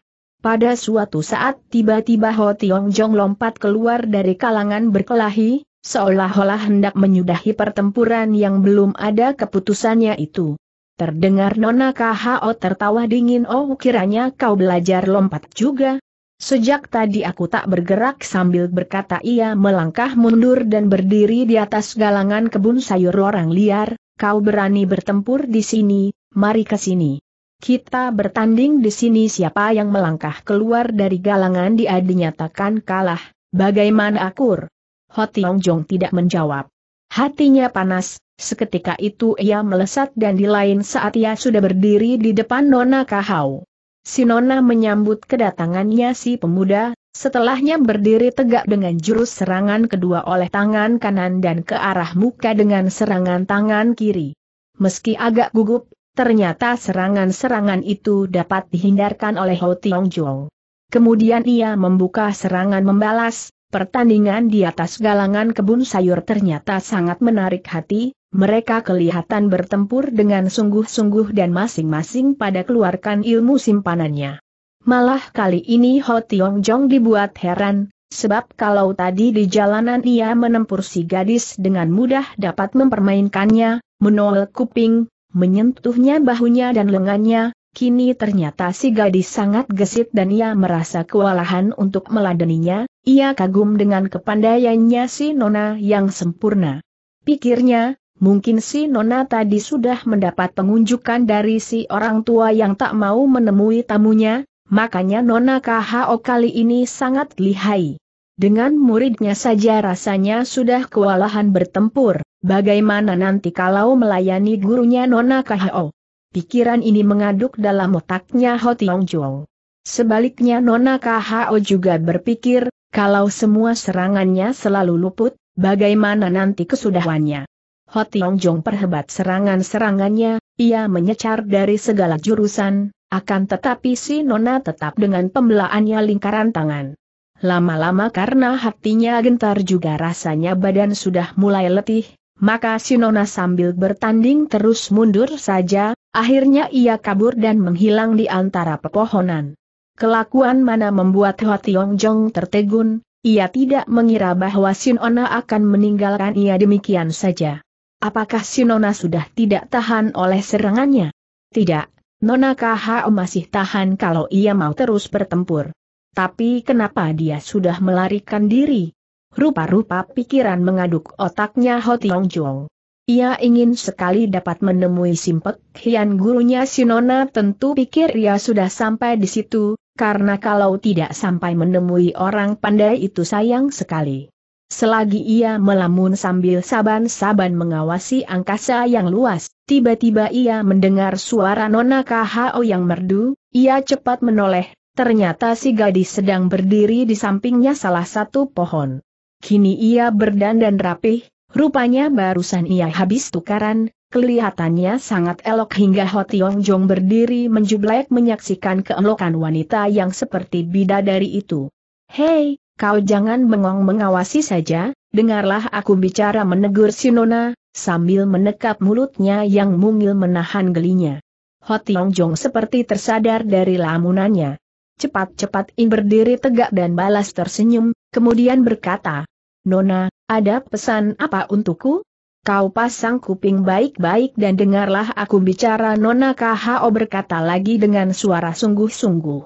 Pada suatu saat tiba-tiba Ho Tiong Jong lompat keluar dari kalangan berkelahi, seolah-olah hendak menyudahi pertempuran yang belum ada keputusannya itu. Terdengar Nona KHO tertawa dingin oh kiranya kau belajar lompat juga. Sejak tadi aku tak bergerak sambil berkata ia melangkah mundur dan berdiri di atas galangan kebun sayur orang liar, kau berani bertempur di sini, mari ke sini. Kita bertanding di sini siapa yang melangkah keluar dari galangan dia dinyatakan kalah, bagaimana akur? Ho Tiong Jong tidak menjawab. Hatinya panas, seketika itu ia melesat dan di lain saat ia sudah berdiri di depan Nona Kahau. Si Nona menyambut kedatangannya si pemuda, setelahnya berdiri tegak dengan jurus serangan kedua oleh tangan kanan dan ke arah muka dengan serangan tangan kiri. Meski agak gugup, Ternyata serangan-serangan itu dapat dihindarkan oleh Ho Tiong Jong. Kemudian ia membuka serangan membalas, pertandingan di atas galangan kebun sayur ternyata sangat menarik hati, mereka kelihatan bertempur dengan sungguh-sungguh dan masing-masing pada keluarkan ilmu simpanannya. Malah kali ini Ho Tiong Jong dibuat heran, sebab kalau tadi di jalanan ia menempur si gadis dengan mudah dapat mempermainkannya, menol kuping, menyentuhnya bahunya dan lengannya, Kini ternyata si gadis sangat gesit dan ia merasa kewalahan untuk meladeninya, ia kagum dengan kepandaiannya si Nona yang sempurna. Pikirnya, mungkin si Nona tadi sudah mendapat pengunjukan dari si orang tua yang tak mau menemui tamunya, makanya Nona KHO kali ini sangat lihai. Dengan muridnya saja rasanya sudah kewalahan bertempur, bagaimana nanti kalau melayani gurunya Nona Kho? Pikiran ini mengaduk dalam otaknya Ho Tiong Jong. Sebaliknya Nona Kho juga berpikir, kalau semua serangannya selalu luput, bagaimana nanti kesudahannya? Ho Tiong Jong perhebat serangan-serangannya, ia menyecar dari segala jurusan, akan tetapi si Nona tetap dengan pembelaannya lingkaran tangan. Lama-lama karena hatinya gentar juga rasanya badan sudah mulai letih, maka Sinona sambil bertanding terus mundur saja, akhirnya ia kabur dan menghilang di antara pepohonan. Kelakuan mana membuat Hua Tiong Jong tertegun, ia tidak mengira bahwa Sinona akan meninggalkan ia demikian saja. Apakah Sinona sudah tidak tahan oleh serangannya? Tidak, Nona KHO masih tahan kalau ia mau terus bertempur. Tapi kenapa dia sudah melarikan diri? Rupa-rupa pikiran mengaduk otaknya Ho Tiong Jong. Ia ingin sekali dapat menemui Simpek Hian gurunya Sinona tentu pikir ia sudah sampai di situ, karena kalau tidak sampai menemui orang pandai itu sayang sekali. Selagi ia melamun sambil saban-saban mengawasi angkasa yang luas, tiba-tiba ia mendengar suara Nona KHO yang merdu, ia cepat menoleh, Ternyata si gadis sedang berdiri di sampingnya salah satu pohon. Kini ia berdandan rapih, rupanya barusan ia habis tukaran, kelihatannya sangat elok hingga Ho Tiong Jong berdiri menjublek menyaksikan keelokan wanita yang seperti bidadari itu. Hei, kau jangan bengong mengawasi saja, dengarlah aku bicara menegur si Nona, sambil menekap mulutnya yang mungil menahan gelinya. Ho Tiong Jong seperti tersadar dari lamunannya. Cepat-cepat Ing berdiri tegak dan balas tersenyum, kemudian berkata, Nona, ada pesan apa untukku? Kau pasang kuping baik-baik dan dengarlah aku bicara Nona KHO berkata lagi dengan suara sungguh-sungguh.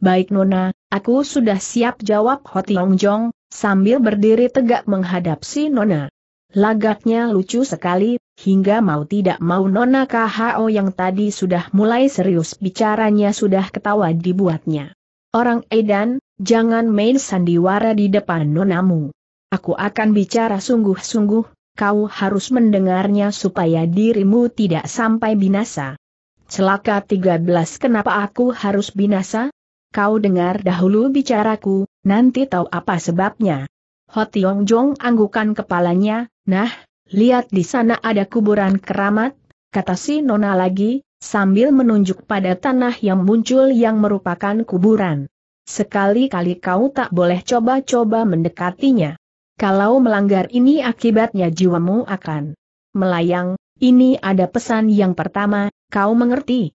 Baik Nona, aku sudah siap jawab Hotiong Longjong, Jong, sambil berdiri tegak menghadap si Nona. Lagaknya lucu sekali, hingga mau tidak mau Nona KHO yang tadi sudah mulai serius bicaranya sudah ketawa dibuatnya. Orang edan, jangan main sandiwara di depan nonamu. Aku akan bicara sungguh-sungguh, kau harus mendengarnya supaya dirimu tidak sampai binasa. Celaka 13 kenapa aku harus binasa? Kau dengar dahulu bicaraku, nanti tahu apa sebabnya. Ho Tiong Jong anggukan kepalanya, nah, lihat di sana ada kuburan keramat, kata si Nona lagi, sambil menunjuk pada tanah yang muncul yang merupakan kuburan. Sekali-kali kau tak boleh coba-coba mendekatinya. Kalau melanggar ini akibatnya jiwamu akan melayang, ini ada pesan yang pertama, kau mengerti?